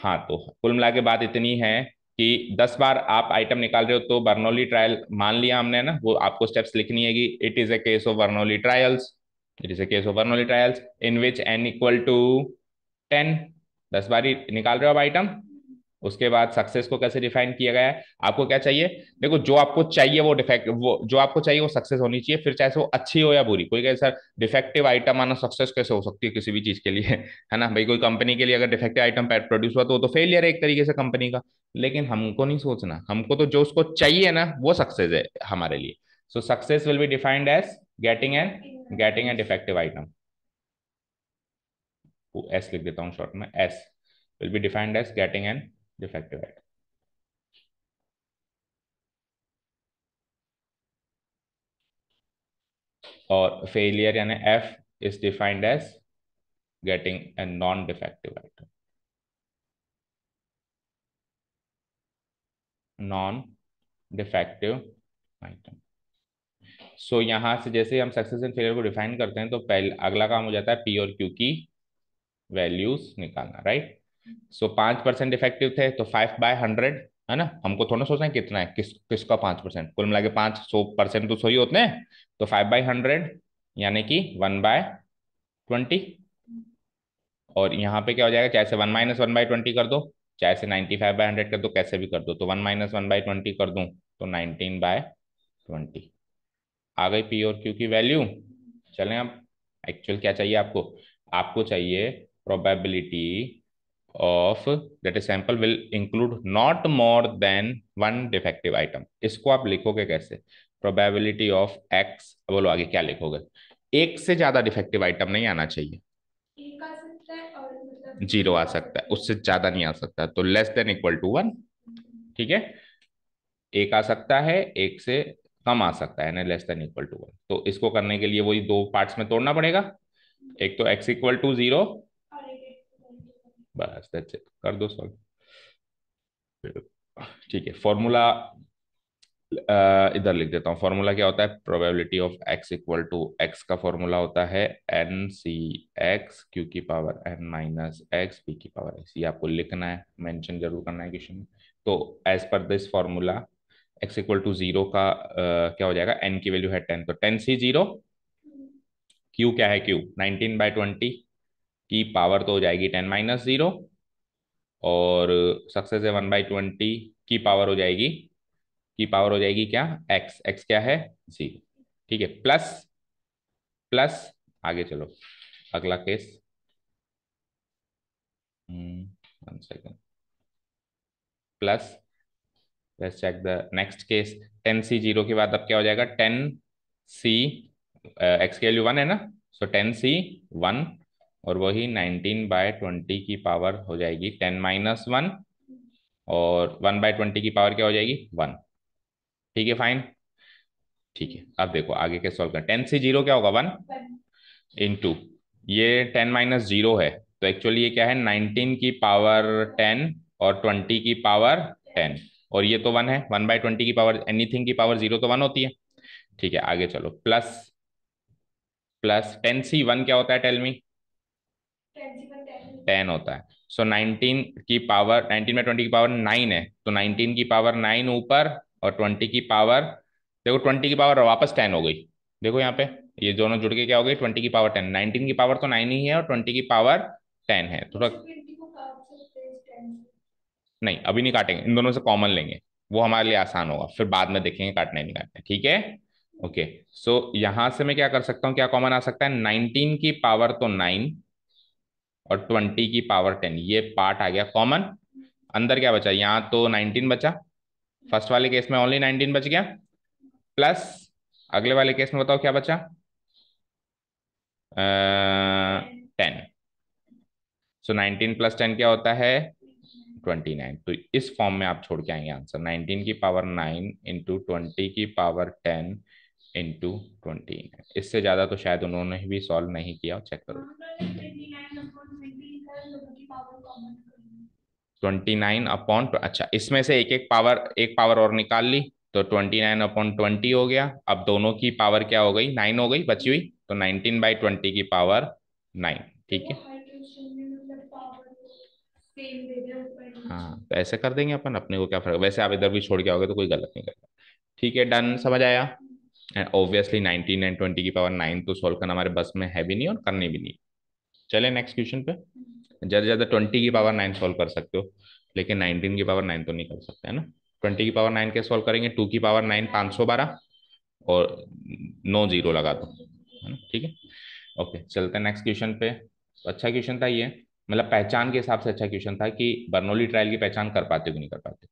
हाँ तो कुल मिला के बात इतनी है कि दस बार आप आइटम निकाल रहे हो तो बर्नौली ट्रायल मान लिया हमने ना वो आपको स्टेप्स लिखनी है कि it is a case of Bernoulli trials it is a case of Bernoulli trials in which N equal to ten दस बार ही निकाल रहे हो आप आइटम उसके बाद सक्सेस को कैसे डिफाइन किया गया है आपको क्या चाहिए देखो जो आपको चाहिए वो डिफेक्ट वो जो आपको चाहिए वो सक्सेस होनी चाहिए फिर चाहे वो अच्छी हो या बुरी कोई कहे सर डिफेक्टिव आइटम आना सक्सेस कैसे हो सकती है किसी भी चीज के लिए है ना भाई कोई कंपनी के लिए अगर डिफेक्टिव आइटम प्रोड्यूस हुआ तो, तो फेलियर है एक तरीके से कंपनी का लेकिन हमको नहीं सोचना हमको तो जो उसको चाहिए ना वो सक्सेस है हमारे लिए so success will be defined as getting and getting and defective item S लिख देता हूँ शॉर्ट में S will be defined as getting and defective item. Or failure and F is defined as getting a non-defective item. Non-defective item. So so, यहाँ से जैसे हम सक्सेस एंड फेलियर को डिफाइन करते हैं तो पहले अगला काम हो जाता है पी और क्यू की वैल्यूज निकालना राइट सो पांच परसेंट इफेक्टिव थे तो फाइव बाय हंड्रेड है ना हमको थोड़ा सोचना है कितना है किस किसका पांच परसेंट कुल मिला के पांच सौ परसेंट तो सो ही होते हैं तो फाइव बाई हंड्रेड यानी कि वन बाय ट्वेंटी और यहाँ पे क्या हो जाएगा चाहे से one minus one by twenty कर दो चाहे से नाइन्टी फाइव बाई हंड्रेड कर दो कैसे भी कर दो तो one minus one by twenty कर दूँ तो नाइनटीन बाय ट्वेंटी आ गई पी और क्यू की वैल्यू चलें आप एक्चुअल क्या चाहिए आपको आपको चाहिए probability of that sample will include not more than one defective item इसको आप लिखोगे कैसे प्रोबेबिलिटी ऑफ एक्स बोलो आगे क्या लिखोगे एक से ज्यादा डिफेक्टिव आइटम नहीं आना चाहिए मतलब जीरो आ सकता है उससे ज्यादा नहीं आ सकता तो less than equal to one ठीक है एक आ सकता है एक से कम आ सकता है less than equal to one तो इसको करने के लिए वही दो पार्ट्स में तोड़ना पड़ेगा एक तो एक्स इक्वल टू जीरो बस दैट्स इट कर दो सॉल्व ठीक है फॉर्मूला uh, इधर लिख देता हूँ फॉर्मूला क्या होता है probability of x equal to X का फॉर्मूला होता है एन सी एक्स क्यू की power N minus x P की पावर एक्स ये आपको लिखना है मेंशन जरूर करना है क्वेश्चन तो as per this formula X equal to zero का uh, क्या हो जाएगा एन की वैल्यू है टेन तो टेन सी जीरो क्यू क्या है क्यू नाइनटीन बाई ट्वेंटी की पावर तो हो जाएगी टेन माइनस जीरो और सक्सेस है वन बाई ट्वेंटी की पावर हो जाएगी की पावर हो जाएगी क्या एक्स एक्स क्या है जी ठीक है प्लस प्लस आगे चलो अगला case one plus let's check the next case ten C zero के बाद अब क्या हो जाएगा टेन सी एक्स के वैल्यू वन है ना सो टेन सी वन और वही नाइनटीन बाय ट्वेंटी की पावर हो जाएगी टेन माइनस वन और वन बाय ट्वेंटी की पावर क्या हो जाएगी वन ठीक है फाइन ठीक है अब देखो आगे के सॉल्व करें टेन से जीरो क्या होगा वन टू ये टेन माइनस जीरो है तो एक्चुअली ये क्या है नाइनटीन की पावर टेन और ट्वेंटी की पावर टेन और ये तो वन है वन बाय ट्वेंटी की पावर एनीथिंग की पावर जीरो तो वन होती है ठीक है आगे चलो plus plus ten C one क्या होता है टेलमी टेन होता है सो so, की पावर नाइनटीन में ट्वेंटी की पावर नाइन है तो नाइनटीन की पावर नाइन ऊपर और ट्वेंटी की पावर देखो ट्वेंटी की पावर वापस टेन हो गई देखो यहाँ पे ये दोनों जुड़ के क्या हो गई ट्वेंटी की पावर टेन नाइनटीन की पावर तो नाइन ही है और ट्वेंटी की पावर टेन है तो थोड़ा नहीं अभी नहीं काटेंगे इन दोनों से कॉमन लेंगे वो हमारे लिए आसान होगा फिर बाद में देखेंगे काटने नहीं काटने ठीक है ओके सो यहां से मैं क्या कर सकता हूँ क्या कॉमन आ सकता है नाइनटीन की पावर तो नाइन और ट्वेंटी की पावर टेन ये पार्ट आ गया कॉमन अंदर क्या बचा यहाँ तो नाइनटीन बचा फर्स्ट वाले केस में ओनली नाइनटीन बच गया प्लस अगले वाले केस में बताओ क्या बचा ten so nineteen plus ten क्या होता है ट्वेंटी नाइन तो इस फॉर्म में आप छोड़ के आएंगे आंसर नाइनटीन की पावर नाइन इंटू ट्वेंटी की पावर टेन इंटू ट्वेंटी इससे ज़्यादा तो शायद उन्होंने भी सॉल्व नहीं किया चेक करो ट्वेंटी नाइन अपॉन अच्छा इसमें से एक एक पावर एक पावर और निकाल ली तो ट्वेंटी नाइन अपॉन ट्वेंटी हो गया अब दोनों की पावर क्या हो गई नाइन हो गई बची हुई तो नाइनटीन बाई ट्वेंटी की पावर नाइन ठीक है हाँ तो ऐसे कर देंगे अपन अपने को क्या फर्क वैसे आप इधर भी छोड़ के आओगे तो कोई गलत नहीं करता ठीक है डन समझ आया ऑब्वियसली नाइनटीन एंड ट्वेंटी की पावर नाइन तो सोल्व करना हमारे बस में है भी नहीं और करने भी नहीं चले नेक्स्ट क्वेश्चन पे ज़्यादा ज़्यादा ट्वेंटी की पावर नाइन सोल्व कर सकते हो लेकिन नाइनटीन की पावर नाइन तो नहीं कर सकते है ना ट्वेंटी की पावर नाइन कैसे सोल्व करेंगे टू की पावर नाइन पाँच सौ बारह और नो जीरो लगा दो है ना ठीक है ओके चलते हैं नेक्स्ट क्वेश्चन पे अच्छा क्वेश्चन था ये मतलब पहचान के हिसाब से अच्छा क्वेश्चन था कि बर्नौली ट्रायल की पहचान कर पाते हो कि नहीं कर पाते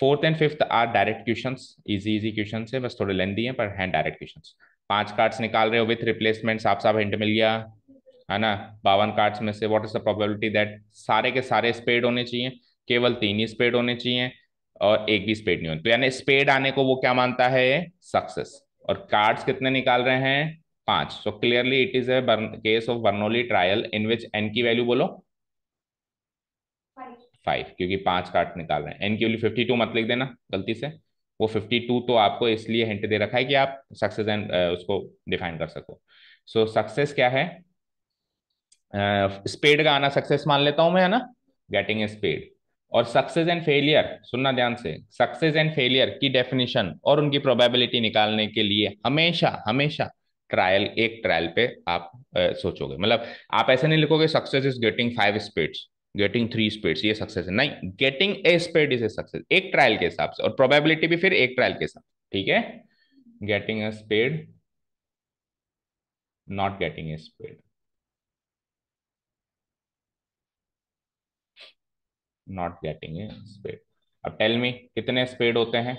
fourth and fifth are direct question easy easy question है बस थोड़े लेंदी हैं पर हैं डायरेक्ट क्वेश्चन पांच कार्ड्स निकाल रहे हो विथ रिप्लेसमेंट साफ साफ हिंट मिल गया है ना बावन कार्ड्स में से what is the probability that सारे के सारे स्पेड होने चाहिए केवल तीन ही स्पेड होने चाहिए और एक भी स्पेड नहीं होने तो यानी स्पेड आने को वो क्या मानता है सक्सेस और कार्ड्स कितने निकाल रहे हैं पांच so clearly it is a case of Bernoulli trial in which N की वैल्यू बोलो फाइव क्योंकि पांच कार्ड निकाल रहे हैं एन की वैल्यू फिफ्टी टू मत लिख देना गलती से वो फिफ्टी टू तो आपको इसलिए हिंट दे रखा है कि आप सक्सेस एंड uh, उसको डिफाइन कर सको सो so, सक्सेस क्या है स्पेड uh, का आना सक्सेस मान लेता हूं मैं है ना गेटिंग ए स्पेड और सक्सेस एंड फेलियर सुनना ध्यान से सक्सेस एंड फेलियर की डेफिनेशन और उनकी प्रोबेबिलिटी निकालने के लिए हमेशा हमेशा ट्रायल एक ट्रायल पे आप आ, uh, सोचोगे मतलब आप ऐसे नहीं लिखोगे success is getting five spades getting three spades ये सक्सेस है नहीं getting a spade is a success एक ट्रायल के हिसाब से और प्रोबेबिलिटी भी फिर एक ट्रायल के हिसाब ठीक है getting a spade not getting a spade not getting a spade अब टेल मी कितने स्पेड होते हैं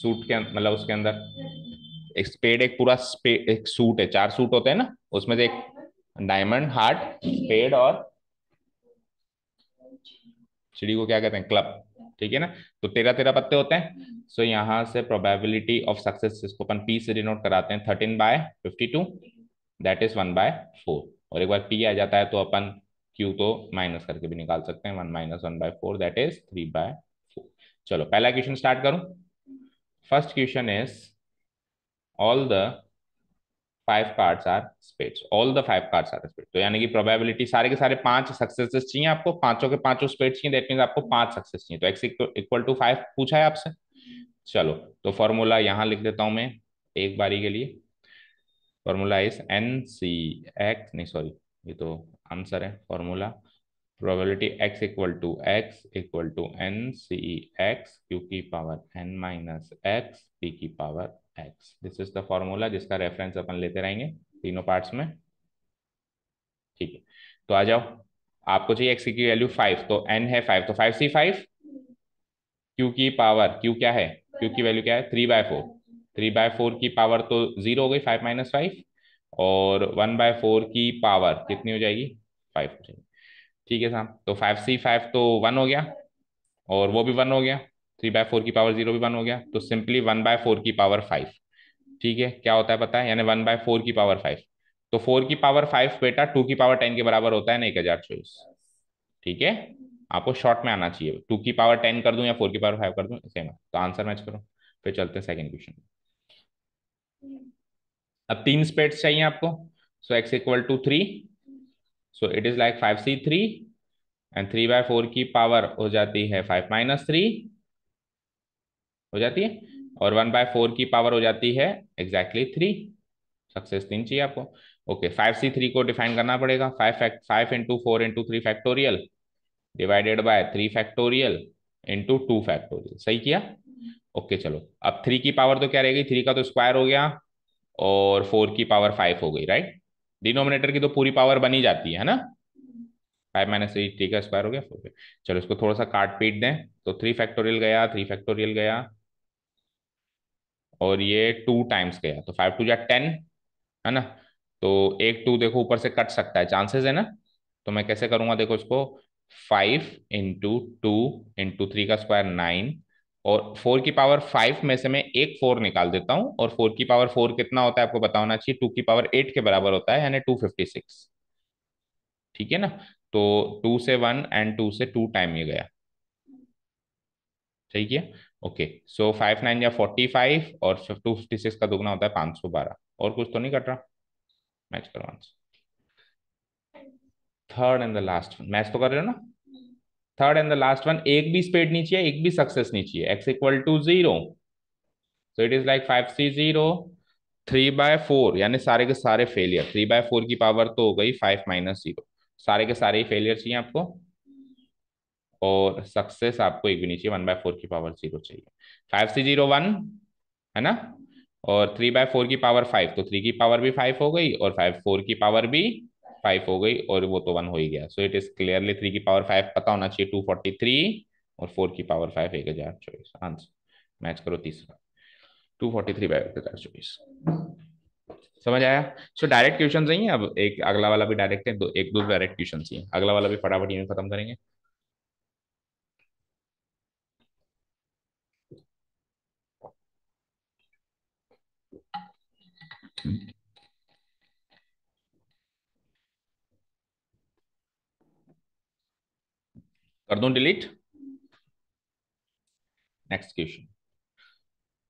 सूट के मतलब उसके अंदर एक स्पेड एक पूरा स्पेड एक सूट है चार सूट होते हैं ना उसमें से एक डायमंड हार्ट स्पेड और सीढ़ी को क्या कहते हैं क्लब ठीक है ना तो तेरह तेरह पत्ते होते हैं सो so, यहाँ से प्रोबेबिलिटी ऑफ सक्सेस इसको अपन पी से डिनोट कराते हैं thirteen by fifty two that is one by four और एक बार पी आ जाता है तो अपन क्यू तो माइनस करके भी निकाल सकते हैं one minus one by four that is three by four चलो पहला क्वेश्चन स्टार्ट करूं first question is all the five cards are spades all the five cards are spade तो यानी कि प्रोबेबिलिटी सारे के सारे पांच सक्सेस चाहिए आपको पांचों के पांचों स्पेड्स चाहिए दैट मीन आपको पांच सक्सेस चाहिए तो एक्स इक्वल टू फाइव पूछा है आपसे चलो तो फॉर्मूला यहां लिख देता हूं मैं एक बारी के लिए formula is N C X नहीं सॉरी ये तो आंसर है formula probability X equal to X equal to N C x Q की power N minus x P की power X this is the formula जिसका रेफरेंस अपन लेते रहेंगे तीनों पार्ट्स में ठीक है तो आ जाओ आपको चाहिए एक्स की वैल्यू फाइव तो एन है फाइव तो फाइव सी फाइव क्यू की पावर क्यू क्या है क्यू की वैल्यू क्या है three by four three by four की पावर तो जीरो हो गई फाइव माइनस फाइव और वन बाय फोर की पावर कितनी हो जाएगी फाइव हो जाएगी ठीक है साहब तो फाइव सी फाइव तो वन हो गया और वो भी वन हो गया थ्री बाय फोर की पावर जीरो भी वन हो गया तो सिंपली वन बाय फोर की पावर फाइव ठीक है क्या होता है पता है यानी वन बाय फोर की पावर फाइव तो फोर की पावर फाइव बेटा टू की पावर टेन के बराबर होता है ना एक हजार चौबीस ठीक है आपको शॉर्ट में आना चाहिए टू की पावर टेन कर दूं या फोर की पावर फाइव कर दूं सेम तो आंसर मैच करो फिर चलते हैं सेकेंड क्वेश्चन अब तीन स्पेट्स चाहिए आपको so X equal to three so it is like five C three and three by four की पावर हो जाती है फाइव माइनस थ्री हो जाती है और वन बाय फोर की पावर हो जाती है एग्जैक्टली थ्री सक्सेस तीन चाहिए आपको ओके फाइव सी थ्री को डिफाइन करना पड़ेगा five five into four into three factorial divided by three factorial into two factorial सही किया ओके okay, चलो अब थ्री की पावर तो क्या रहेगी थ्री का तो स्क्वायर हो गया और फोर की पावर फाइव हो गई राइट डिनोमिनेटर की तो पूरी पावर बनी जाती है ना फाइव माइनस थ्री थ्री का स्क्वायर हो गया फोर चलो इसको थोड़ा सा काट पीट दें तो थ्री फैक्टोरियल गया थ्री फैक्टोरियल गया और ये टू टाइम्स गया तो फाइव टू या टेन है ना तो एक टू देखो ऊपर से कट सकता है चांसेस है ना तो मैं कैसे करूंगा देखो इसको five into two into three का स्क्वायर नाइन और फोर की पावर फाइव में से मैं एक फोर निकाल देता हूं और फोर की पावर फोर कितना होता है आपको बताना चाहिए टू की पावर एट के बराबर होता है यानी टू फिफ्टी सिक्स ठीक है ना तो टू से वन एंड टू से टू टाइम ये गया ठीक है ओके सो फाइव नाइन या फोर्टी फाइव और टू फिफ्टी सिक्स का दुगना होता है पांच सौ बारह और कुछ तो नहीं कट रहा मैच करो answer third and the last one match तो कर रहे हो ना third and the last one एक भी स्पेड नहीं चाहिए एक भी सक्सेस नहीं चाहिए X equal to zero so it is like five C zero three by four यानी सारे के सारे फेलियर थ्री बाय फोर की पावर तो हो गई फाइव माइनस जीरो सारे के सारे ही फेलियर चाहिए आपको और सक्सेस आपको एक भी नहीं चाहिए वन बाय फोर की पावर जीरो चाहिए फाइव से जीरो वन है ना और थ्री बाय फोर की पावर फाइव तो थ्री की पावर भी फाइव हो गई और फाइव फोर की पावर भी फाइव हो गई और वो तो वन हो ही गया so it is clearly three की पावर फाइव पता होना चाहिए टू फोर्टी थ्री और फोर की पावर फाइव एक हजार चौबीस आंसर मैच करो तीसरा टू फोर्टी थ्री बाई एक हजार चौबीस समझ आया सो डायरेक्ट क्वेश्चन अब एक अगला वाला भी डायरेक्ट है दो एक दो डायरेक्ट क्वेश्चन चाहिए अगला वाला भी फटाफट में खत्म करेंगे कर दो delete next question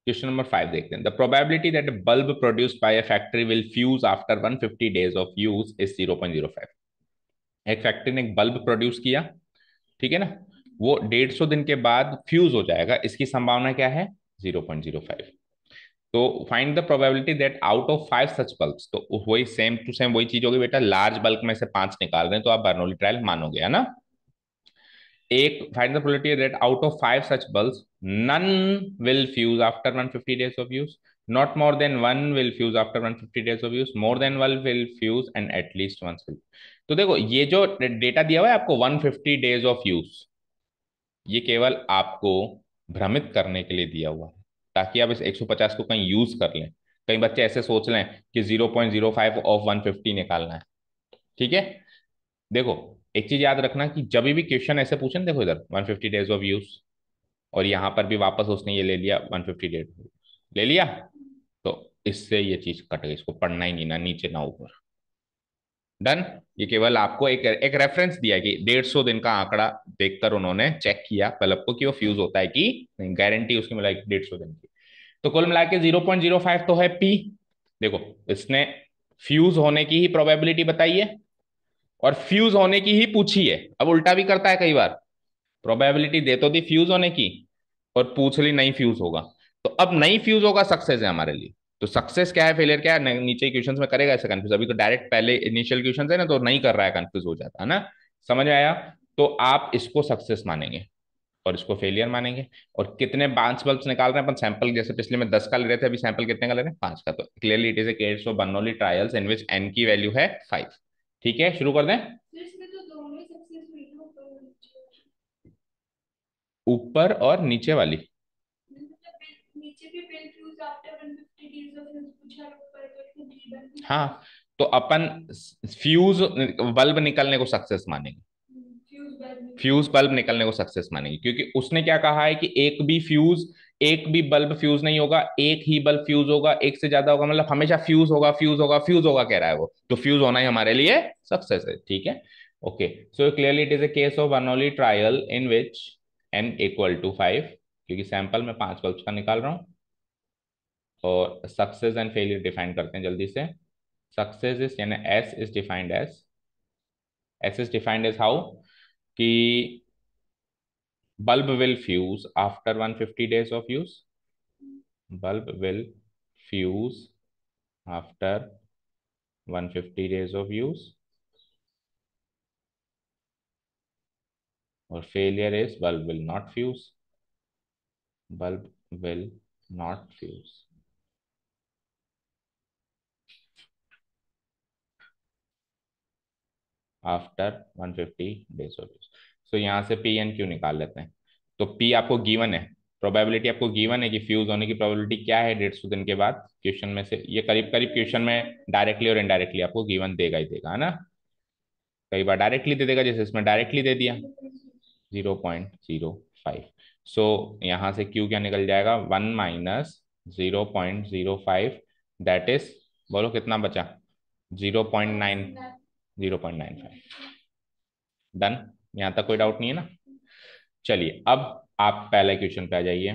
question number five देखते हैं the probability that bulb produce by a factory will fuse after 150 days of use is 0.05 एक फैक्ट्री ने एक बल्ब प्रोड्यूस किया ठीक है ना वो डेढ़ सौ दिन के बाद फ्यूज हो जाएगा इसकी संभावना क्या है जीरो पॉइंट जीरो फाइव तो find the probability that out of five such bulb तो वही सेम टू सेम वही चीज होगी बेटा लार्ज बल्क में से पांच निकाल रहे हैं तो आप बर्नोली ट्रायल मानोगे है ना एक find the probability that out of five such bulb none will fuse after 150 days of use not more than one will fuse after 150 days of use more than one will fuse and at least once will तो देखो ये जो डेटा दिया हुआ है आपको 150 डेज ऑफ यूज ये केवल आपको भ्रमित करने के लिए दिया हुआ है ताकि आप इस 150 को कहीं यूज कर लें कई बच्चे ऐसे सोच लें कि 0.05 ऑफ वन निकालना है ठीक है देखो एक चीज याद रखना कि जब भी क्वेश्चन ऐसे पूछे देखो इधर 150 डेज ऑफ यूज और यहाँ पर भी वापस उसने ये ले लिया 150 डेज ले लिया तो इससे ये चीज कट गई इसको पढ़ना ही नहीं ना नीचे ना ऊपर डन ये केवल आपको एक एक रेफरेंस दिया कि डेढ़ सौ दिन का आंकड़ा देखकर उन्होंने चेक किया पलब को कि वो फ्यूज होता है कि नहीं गारंटी उसकी मिला डेढ़ सौ दिन की तो कुल मिला के जीरो पॉइंट जीरो फाइव तो है पी देखो इसने फ्यूज होने की ही प्रोबेबिलिटी बताई है और फ्यूज होने की ही पूछी है अब उल्टा भी करता है कई बार प्रोबेबिलिटी दे तो दी फ्यूज होने की और पूछ ली नहीं फ्यूज होगा तो अब नहीं फ्यूज होगा सक्सेस है हमारे लिए तो सक्सेस क्या है फेलियर क्या है नीचे क्वेश्चन में करेगा ऐसा कंफ्यूज अभी तो डायरेक्ट पहले इनिशियल क्वेश्चन है ना तो नहीं कर रहा है कंफ्यूज हो जाता है ना समझ आया तो आप इसको सक्सेस मानेंगे और इसको फेलियर मानेंगे और कितने बांस बल्ब निकाल रहे हैं अपन सैंपल जैसे पिछले में दस का ले रहे थे अभी सैंपल कितने का ले रहे हैं पांच का तो clearly it is a so Bernoulli trials in which N की वैल्यू है फाइव ठीक है शुरू कर दें तो तो ऊपर और नीचे वाली तो हाँ तो अपन फ्यूज बल्ब निकलने को सक्सेस मानेंगे फ्यूज हम्म, बल्ब निकलने को सक्सेस मानेंगे क्योंकि उसने क्या कहा है कि एक भी फ्यूज एक भी बल्ब फ्यूज नहीं होगा एक ही बल्ब फ्यूज होगा एक से ज्यादा होगा मतलब हमेशा फ्यूज होगा फ्यूज होगा फ्यूज होगा कह रहा है वो तो फ्यूज होना ही हमारे लिए सक्सेस है ठीक है okay so clearly it is a case of one only trial in which N equal to five क्योंकि सैंपल में पांच बल्ब का निकाल रहा हूँ और सक्सेस एंड फेलियर डिफाइन करते हैं जल्दी से सक्सेस इज यानी S is defined S S is defined as how कि bulb will fuse after 150 days of use bulb will fuse after one fifty days of use और failure is bulb will not fuse bulb will not fuse after 150 days of use so यहाँ से पी एन क्यू निकाल लेते हैं तो पी आपको गिवन है प्रोबेबिलिटी आपको गिवन है कि फ्यूज होने की प्रोबेबिलिटी क्या है डेढ़ सौ दिन के बाद क्वेश्चन में से ये करीब करीब क्वेश्चन में डायरेक्टली और इनडायरेक्टली आपको गिवन देगा ही देगा है ना कई बार डायरेक्टली दे देगा जैसे इसमें डायरेक्टली दे दिया zero point zero five so यहाँ से क्यू क्या निकल जाएगा one minus zero point zero five that is बोलो कितना बचा zero point nine zero point nine five done यहाँ तक कोई डाउट नहीं है ना चलिए अब आप पहले क्वेश्चन पे आ जाइए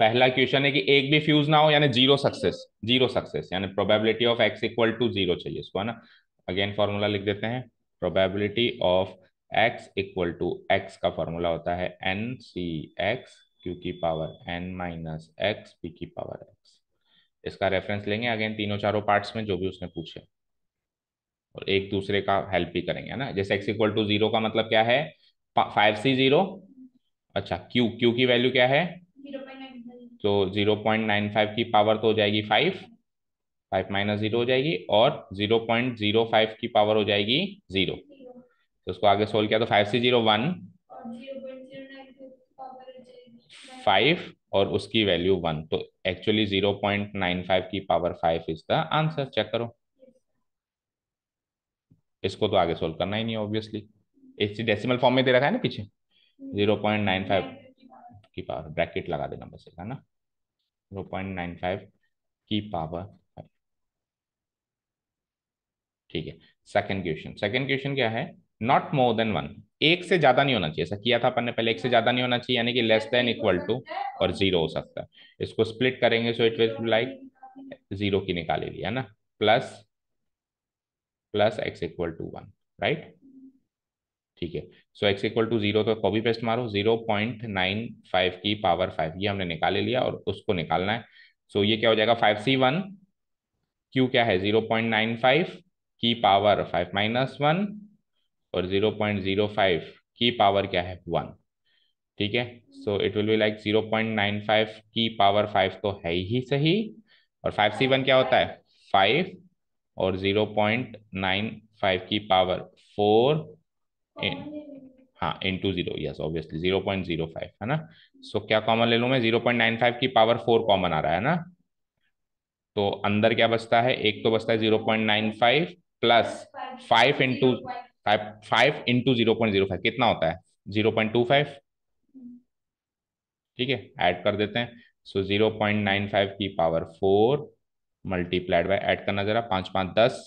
पहला क्वेश्चन है कि एक भी फ्यूज ना हो यानी जीरो सक्सेस जीरो सक्सेस यानी probability of x equal to zero चाहिए इसको है ना अगेन फॉर्मूला लिख देते हैं probability of x equal to X का फॉर्मूला होता है एन सी एक्स क्यू की power N minus x P की पावर एक्स इसका रेफरेंस लेंगे अगेन तीनों चारों पार्ट्स में जो भी उसने पूछे और एक दूसरे का हेल्प भी करेंगे ना जैसे एक्स इक्वल टू जीरो का मतलब क्या है फाइव सी जीरो अच्छा क्यू क्यू की वैल्यू क्या है तो जीरो पॉइंट नाइन फाइव की पावर तो हो जाएगी फाइव फाइव माइनस जीरो हो जाएगी और जीरो पॉइंट जीरो फाइव की पावर हो जाएगी जीरो तो उसको आगे सोल्व किया तो five C zero one five और उसकी वैल्यू वन तो actually zero point nine five की power five is the answer check करो इसको तो आगे सोल्व करना ही नहीं ऑब्वियसली इसी डेसिमल फॉर्म में दे रखा है ना पीछे जीरो पॉइंट नाइन फाइव की पावर ब्रैकेट लगा देना बस है ना जीरो पॉइंट नाइन फाइव की पावर ठीक है सेकंड क्वेश्चन सेकंड क्वेश्चन क्या है नॉट मोर देन वन एक से ज्यादा नहीं होना चाहिए ऐसा किया था अपन पहले एक से ज्यादा नहीं होना चाहिए यानी कि लेस देन इक्वल टू और जीरो हो सकता है इसको स्प्लिट करेंगे so it will like zero की निकाली लिया ना plus plus X equal to one right ठीक है so X equal to zero तो कॉपी पेस्ट मारो जीरो पॉइंट नाइन फाइव की पावर फाइव ये हमने निकाले लिया और उसको निकालना है सो so, ये क्या हो जाएगा फाइव सी वन क्यू क्या है जीरो पॉइंट नाइन फाइव की पावर फाइव माइनस वन और जीरो पॉइंट जीरो फाइव की पावर क्या है वन ठीक है so it will be like zero point nine five की पावर फाइव तो है ही सही और फाइव सी वन क्या होता है फाइव और जीरो पॉइंट नाइन फाइव की पावर फोर हाँ into zero yes obviously zero point zero five है ना सो so, क्या कॉमन ले लू मैं जीरो पॉइंट नाइन फाइव की पावर फोर कॉमन आ रहा है ना तो अंदर क्या बचता है एक तो बचता है zero point nine five plus five into five into zero point zero five कितना होता है जीरो पॉइंट टू फाइव ठीक है ऐड कर देते हैं so zero point nine five की power four multiplied by add करना जरा पांच पांच दस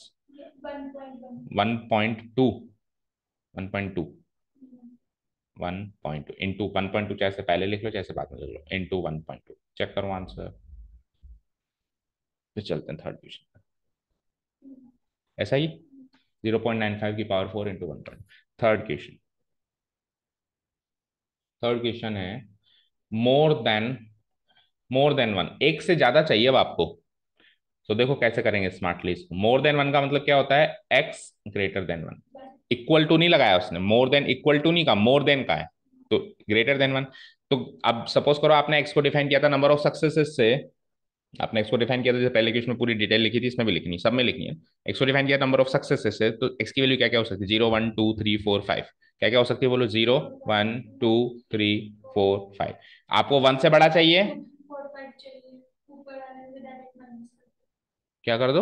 one point two one point two one point two into one point two चाहे पहले लिख लो चाहे बाद में लिख लो into one point two check करो आंसर फिर चलते हैं थर्ड क्वेश्चन ऐसा ही जीरो पॉइंट नाइन फाइव की power four into one point third question third question है more than more than one एक से ज्यादा चाहिए अब आपको तो देखो कैसे करेंगे स्मार्टली इसको मोर देन वन का मतलब क्या होता है X greater than one equal to नहीं लगाया उसने मोर देन इक्वल टू नहीं का मोर देन का है तो ग्रेटर देन वन तो अब सपोज करो आपने एक्स को डिफाइन किया था नंबर ऑफ सक्सेसेस से आपने एक्स को डिफाइन किया था जैसे पहले की उसमें पूरी डिटेल लिखी थी इसमें भी लिखनी सब में लिखनी है एक्स को डिफाइन किया नंबर ऑफ सक्सेसेस से तो एक्स की वैल्यू क्या क्या हो सकती है zero one two three four five क्या क्या हो सकती है बोलो zero one two three four five आपको वन से बड़ा चाहिए क्या कर दो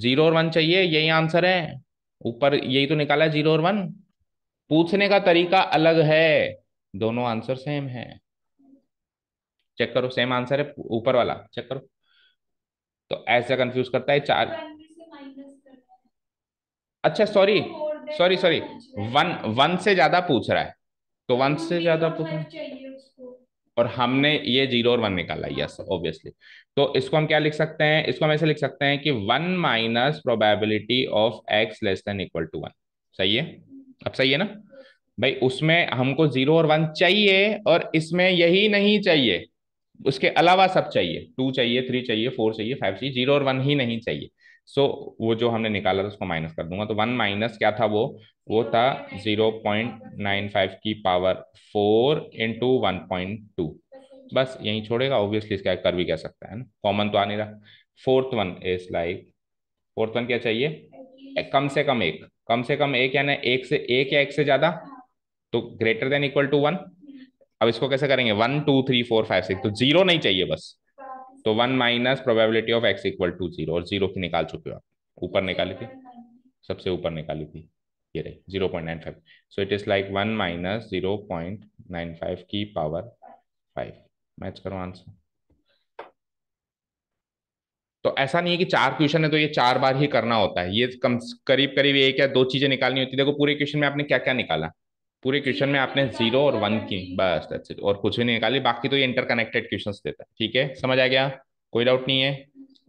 जीरो और वन चाहिए यही आंसर है ऊपर यही तो निकाला है जीरो और वन पूछने का तरीका अलग है दोनों आंसर सेम है चेक करो सेम आंसर है ऊपर वाला चेक करो तो ऐसा कंफ्यूज करता है चार अच्छा sorry sorry sorry one one से ज्यादा पूछ रहा है तो वन से ज्यादा पूछ रहा है और हमने ये जीरो और वन निकाला यस ऑब्वियसली तो इसको हम क्या लिख सकते हैं इसको हम ऐसे लिख सकते हैं कि one minus probability of x less than equal to one सही है अब सही है ना भाई उसमें हमको जीरो और वन चाहिए और इसमें यही नहीं चाहिए उसके अलावा सब चाहिए टू चाहिए थ्री चाहिए फोर चाहिए फाइव चाहिए जीरो और वन ही नहीं चाहिए सो so, वो जो हमने निकाला था उसको माइनस कर दूंगा तो वन माइनस क्या था वो वो था जीरो पॉइंट नाइन फाइव की power four into one point two बस यही छोड़ेगा ऑब्वियसली इसका कर भी कह सकता है ना कॉमन तो आ नहीं रहा fourth one is like fourth one क्या चाहिए कम से कम एक कम से कम एक यानी एक से एक या एक से ज्यादा तो greater than equal to one अब इसको कैसे करेंगे one two three four five six तो जीरो नहीं चाहिए बस तो one minus probability of x equal to zero और जीरो की निकाल चुके हो आप ऊपर निकाली थी सबसे ऊपर निकाली थी ये रही zero point nine five so it is like one minus zero point nine five की पावर फाइव मैच करो आंसर तो ऐसा नहीं है कि चार क्वेश्चन है तो ये चार बार ही करना होता है ये कम करीब करीब एक या दो चीजें निकालनी होती है देखो पूरे क्वेश्चन में आपने क्या क्या निकाला पूरे क्वेश्चन में आपने जीरो और वन की बस दैट्स और कुछ भी नहीं निकाली बाकी तो ये इंटरकनेक्टेड क्वेश्चंस देता है ठीक है समझ आ गया कोई डाउट नहीं है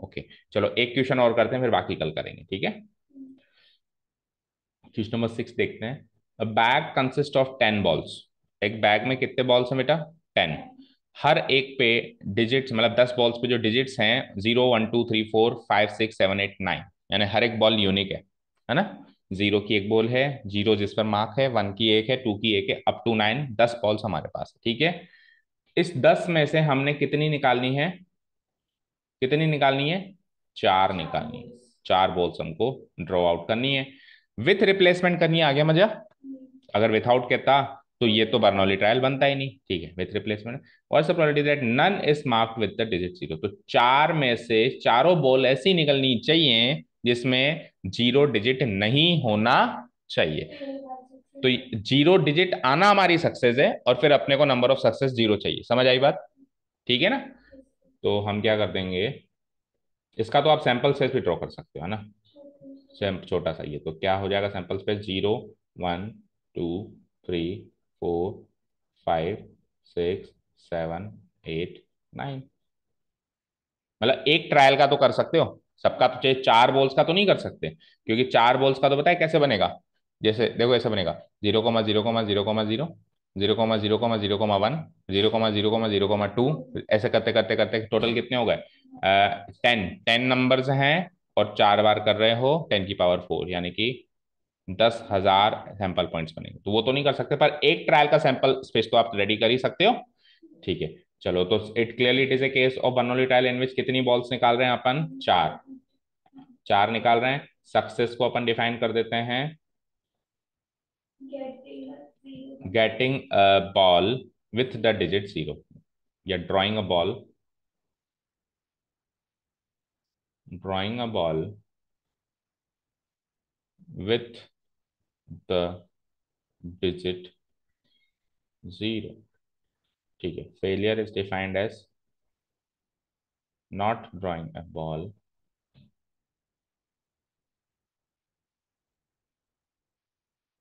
ओके चलो एक क्वेश्चन और करते हैं फिर बाकी कल करेंगे ठीक है क्वेश्चन नंबर सिक्स देखते हैं bag consist of ten balls एक बैग में कितने बॉल्स हैं बेटा टेन हर एक पे डिजिट्स मतलब दस बॉल्स पे जो डिजिट्स हैं zero one two three four five six seven eight nine यानी हर एक बॉल यूनिक है है ना जीरो की एक बॉल है जीरो जिस पर मार्क है वन की एक है टू की एक है अप टू नाइन दस बॉल्स हमारे पास ठीक है इस दस में से हमने कितनी निकालनी है कितनी निकालनी है चार निकालनी है चार बॉल्स हमको ड्रॉ आउट करनी है विथ रिप्लेसमेंट करनी है आ गया मजा अगर विथआउट कहता तो ये तो बर्नौली ट्रायल बनता ही नहीं ठीक है विथ रिप्लेसमेंट और सब probability that none is marked with the digit zero तो चार में से चारों बॉल ऐसी निकलनी चाहिए जिसमें जीरो डिजिट नहीं होना चाहिए तो जीरो डिजिट आना हमारी सक्सेस है और फिर अपने को नंबर ऑफ सक्सेस जीरो चाहिए समझ आई बात ठीक है ना तो हम क्या कर देंगे इसका तो आप सैंपल स्पेस भी ड्रॉ कर सकते हो है ना छोटा सा ये तो क्या हो जाएगा sample space zero one two three four five six seven eight nine मतलब एक ट्रायल का तो कर सकते हो सबका तो चाहिए चार बॉल्स का तो नहीं कर सकते क्योंकि चार बॉल्स का तो बताए कैसे बनेगा जैसे देखो ऐसे बनेगा zero comma zero comma zero comma zero zero comma zero comma zero comma one zero comma zero comma zero comma two ऐसे करते करते करते टोटल कितने हो गए टेन टेन नंबर हैं और चार बार कर रहे हो टेन की पावर फोर यानी कि दस हजार सैंपल पॉइंट्स बनेंगे तो वो तो नहीं कर सकते पर एक ट्रायल का सैंपल स्पेस तो आप रेडी कर ही सकते हो ठीक है चलो तो it clearly it is a case of Bernoulli trial in which कितनी बॉल्स निकाल रहे हैं अपन चार चार निकाल रहे हैं सक्सेस को अपन डिफाइन कर देते हैं getting a ball with the digit zero या drawing a ball drawing a ball with the digit zero ठीक है failure is defined as not drawing a ball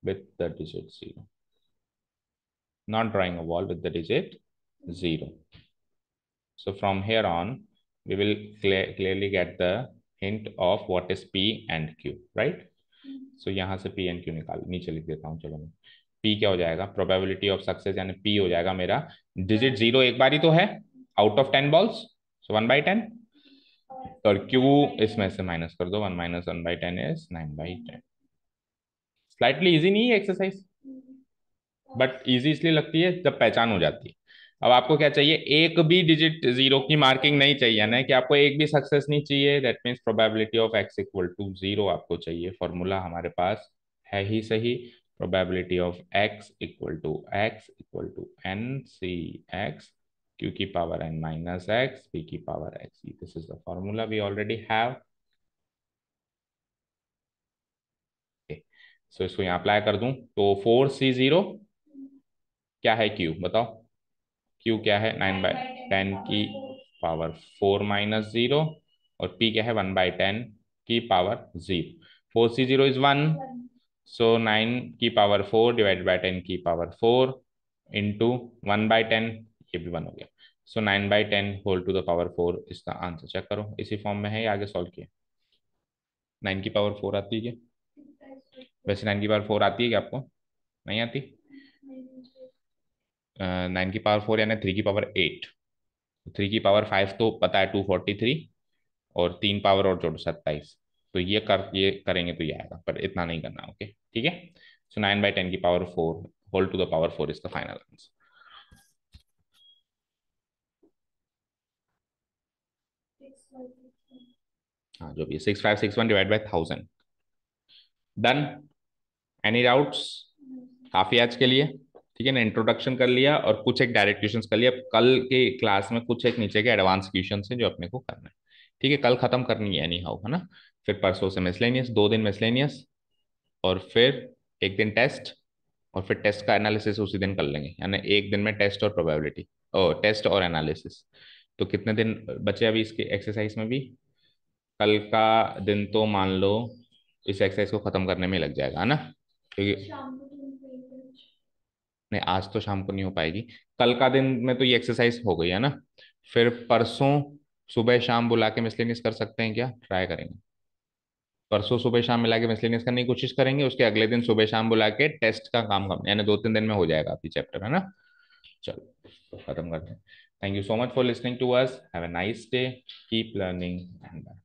with the digit 0 not drawing a ball with the digit 0 so from here on we will clearly get the hint of what is p and q right hmm. so yahan se p and q nikal niche likh deta hu chalo main P क्या हो जाएगा प्रोबेबिलिटी ऑफ सक्सेस यानी पी हो जाएगा मेरा डिजिट जीरो हाँ। एक बार ही तो है out of ten balls so one by ten और क्यू इसमें से माइनस कर दो one minus one by ten is nine by ten slightly easy नहीं है एक्सरसाइज बट इजी इसलिए लगती है जब पहचान हो जाती है अब आपको क्या चाहिए एक भी डिजिट जीरो की मार्किंग नहीं चाहिए ना कि आपको एक भी सक्सेस नहीं चाहिए that means probability of x equal to zero आपको चाहिए फॉर्मूला हमारे पास है ही सही probability of x equal to x equal to n c x q की power n minus x p की power x e. This is the formula we already have. Okay. So इसको यहाँ अप्लाई कर दूं तो फोर सी जीरो क्या है क्यू बताओ क्यू क्या है नाइन बाय टेन की पावर फोर माइनस जीरो और पी क्या है वन बाई टेन की power zero four C zero is one so nine की power four divide by ten की पावर इन इंटू वन बाई टेन ये भी वन हो गया so nine by ten whole to the power four इसका आंसर चेक करो इसी फॉर्म में है या आगे सॉल्व किया नाइन की पावर फोर आती है क्या वैसे नाइन की पावर फोर आती है क्या आपको नहीं आती नाइन uh, की पावर फोर यानी थ्री की पावर एट थ्री की पावर फाइव तो पता है टू फोर्टी थ्री और तीन पावर और जोड़ो सत्ताईस तो ये कर ये करेंगे तो ये आएगा पर इतना नहीं करना ओके ठीक है सो नाइन बाई टेन की power four whole to the power four is the final answer हाँ जो भी है six five six one divide by thousand done any doubts काफी आज के लिए ठीक है ना इंट्रोडक्शन कर लिया और कुछ एक डायरेक्ट क्वेश्चंस कर लिया कल के क्लास में कुछ एक नीचे के एडवांस क्वेश्चंस हैं जो अपने को करना है ठीक है कल खत्म करनी है एनी हाउ है ना फिर परसों से मिसलेनियस दो दिन मिसलेनियस और फिर एक दिन टेस्ट और फिर टेस्ट का एनालिसिस उसी दिन कर लेंगे यानी एक दिन में टेस्ट और प्रोबेबिलिटी ओ टेस्ट और एनालिसिस तो कितने दिन बचे अभी इसके एक्सरसाइज में भी कल का दिन तो मान लो इस एक्सरसाइज को ख़त्म करने में लग जाएगा है ना क्योंकि तो नहीं आज तो शाम को नहीं हो पाएगी कल का दिन में तो ये एक्सरसाइज हो गई है ना फिर परसों सुबह शाम बुला के मिसलेनियस कर सकते हैं क्या ट्राई करेंगे परसों सुबह शाम मिला के मिसलिनियस करने की कोशिश करेंगे उसके अगले दिन सुबह शाम बुला के टेस्ट का काम करना यानी दो तीन दिन में हो जाएगा आपकी चैप्टर है ना चलो तो खत्म करते हैं thank you so much for listening to us have a nice day keep learning and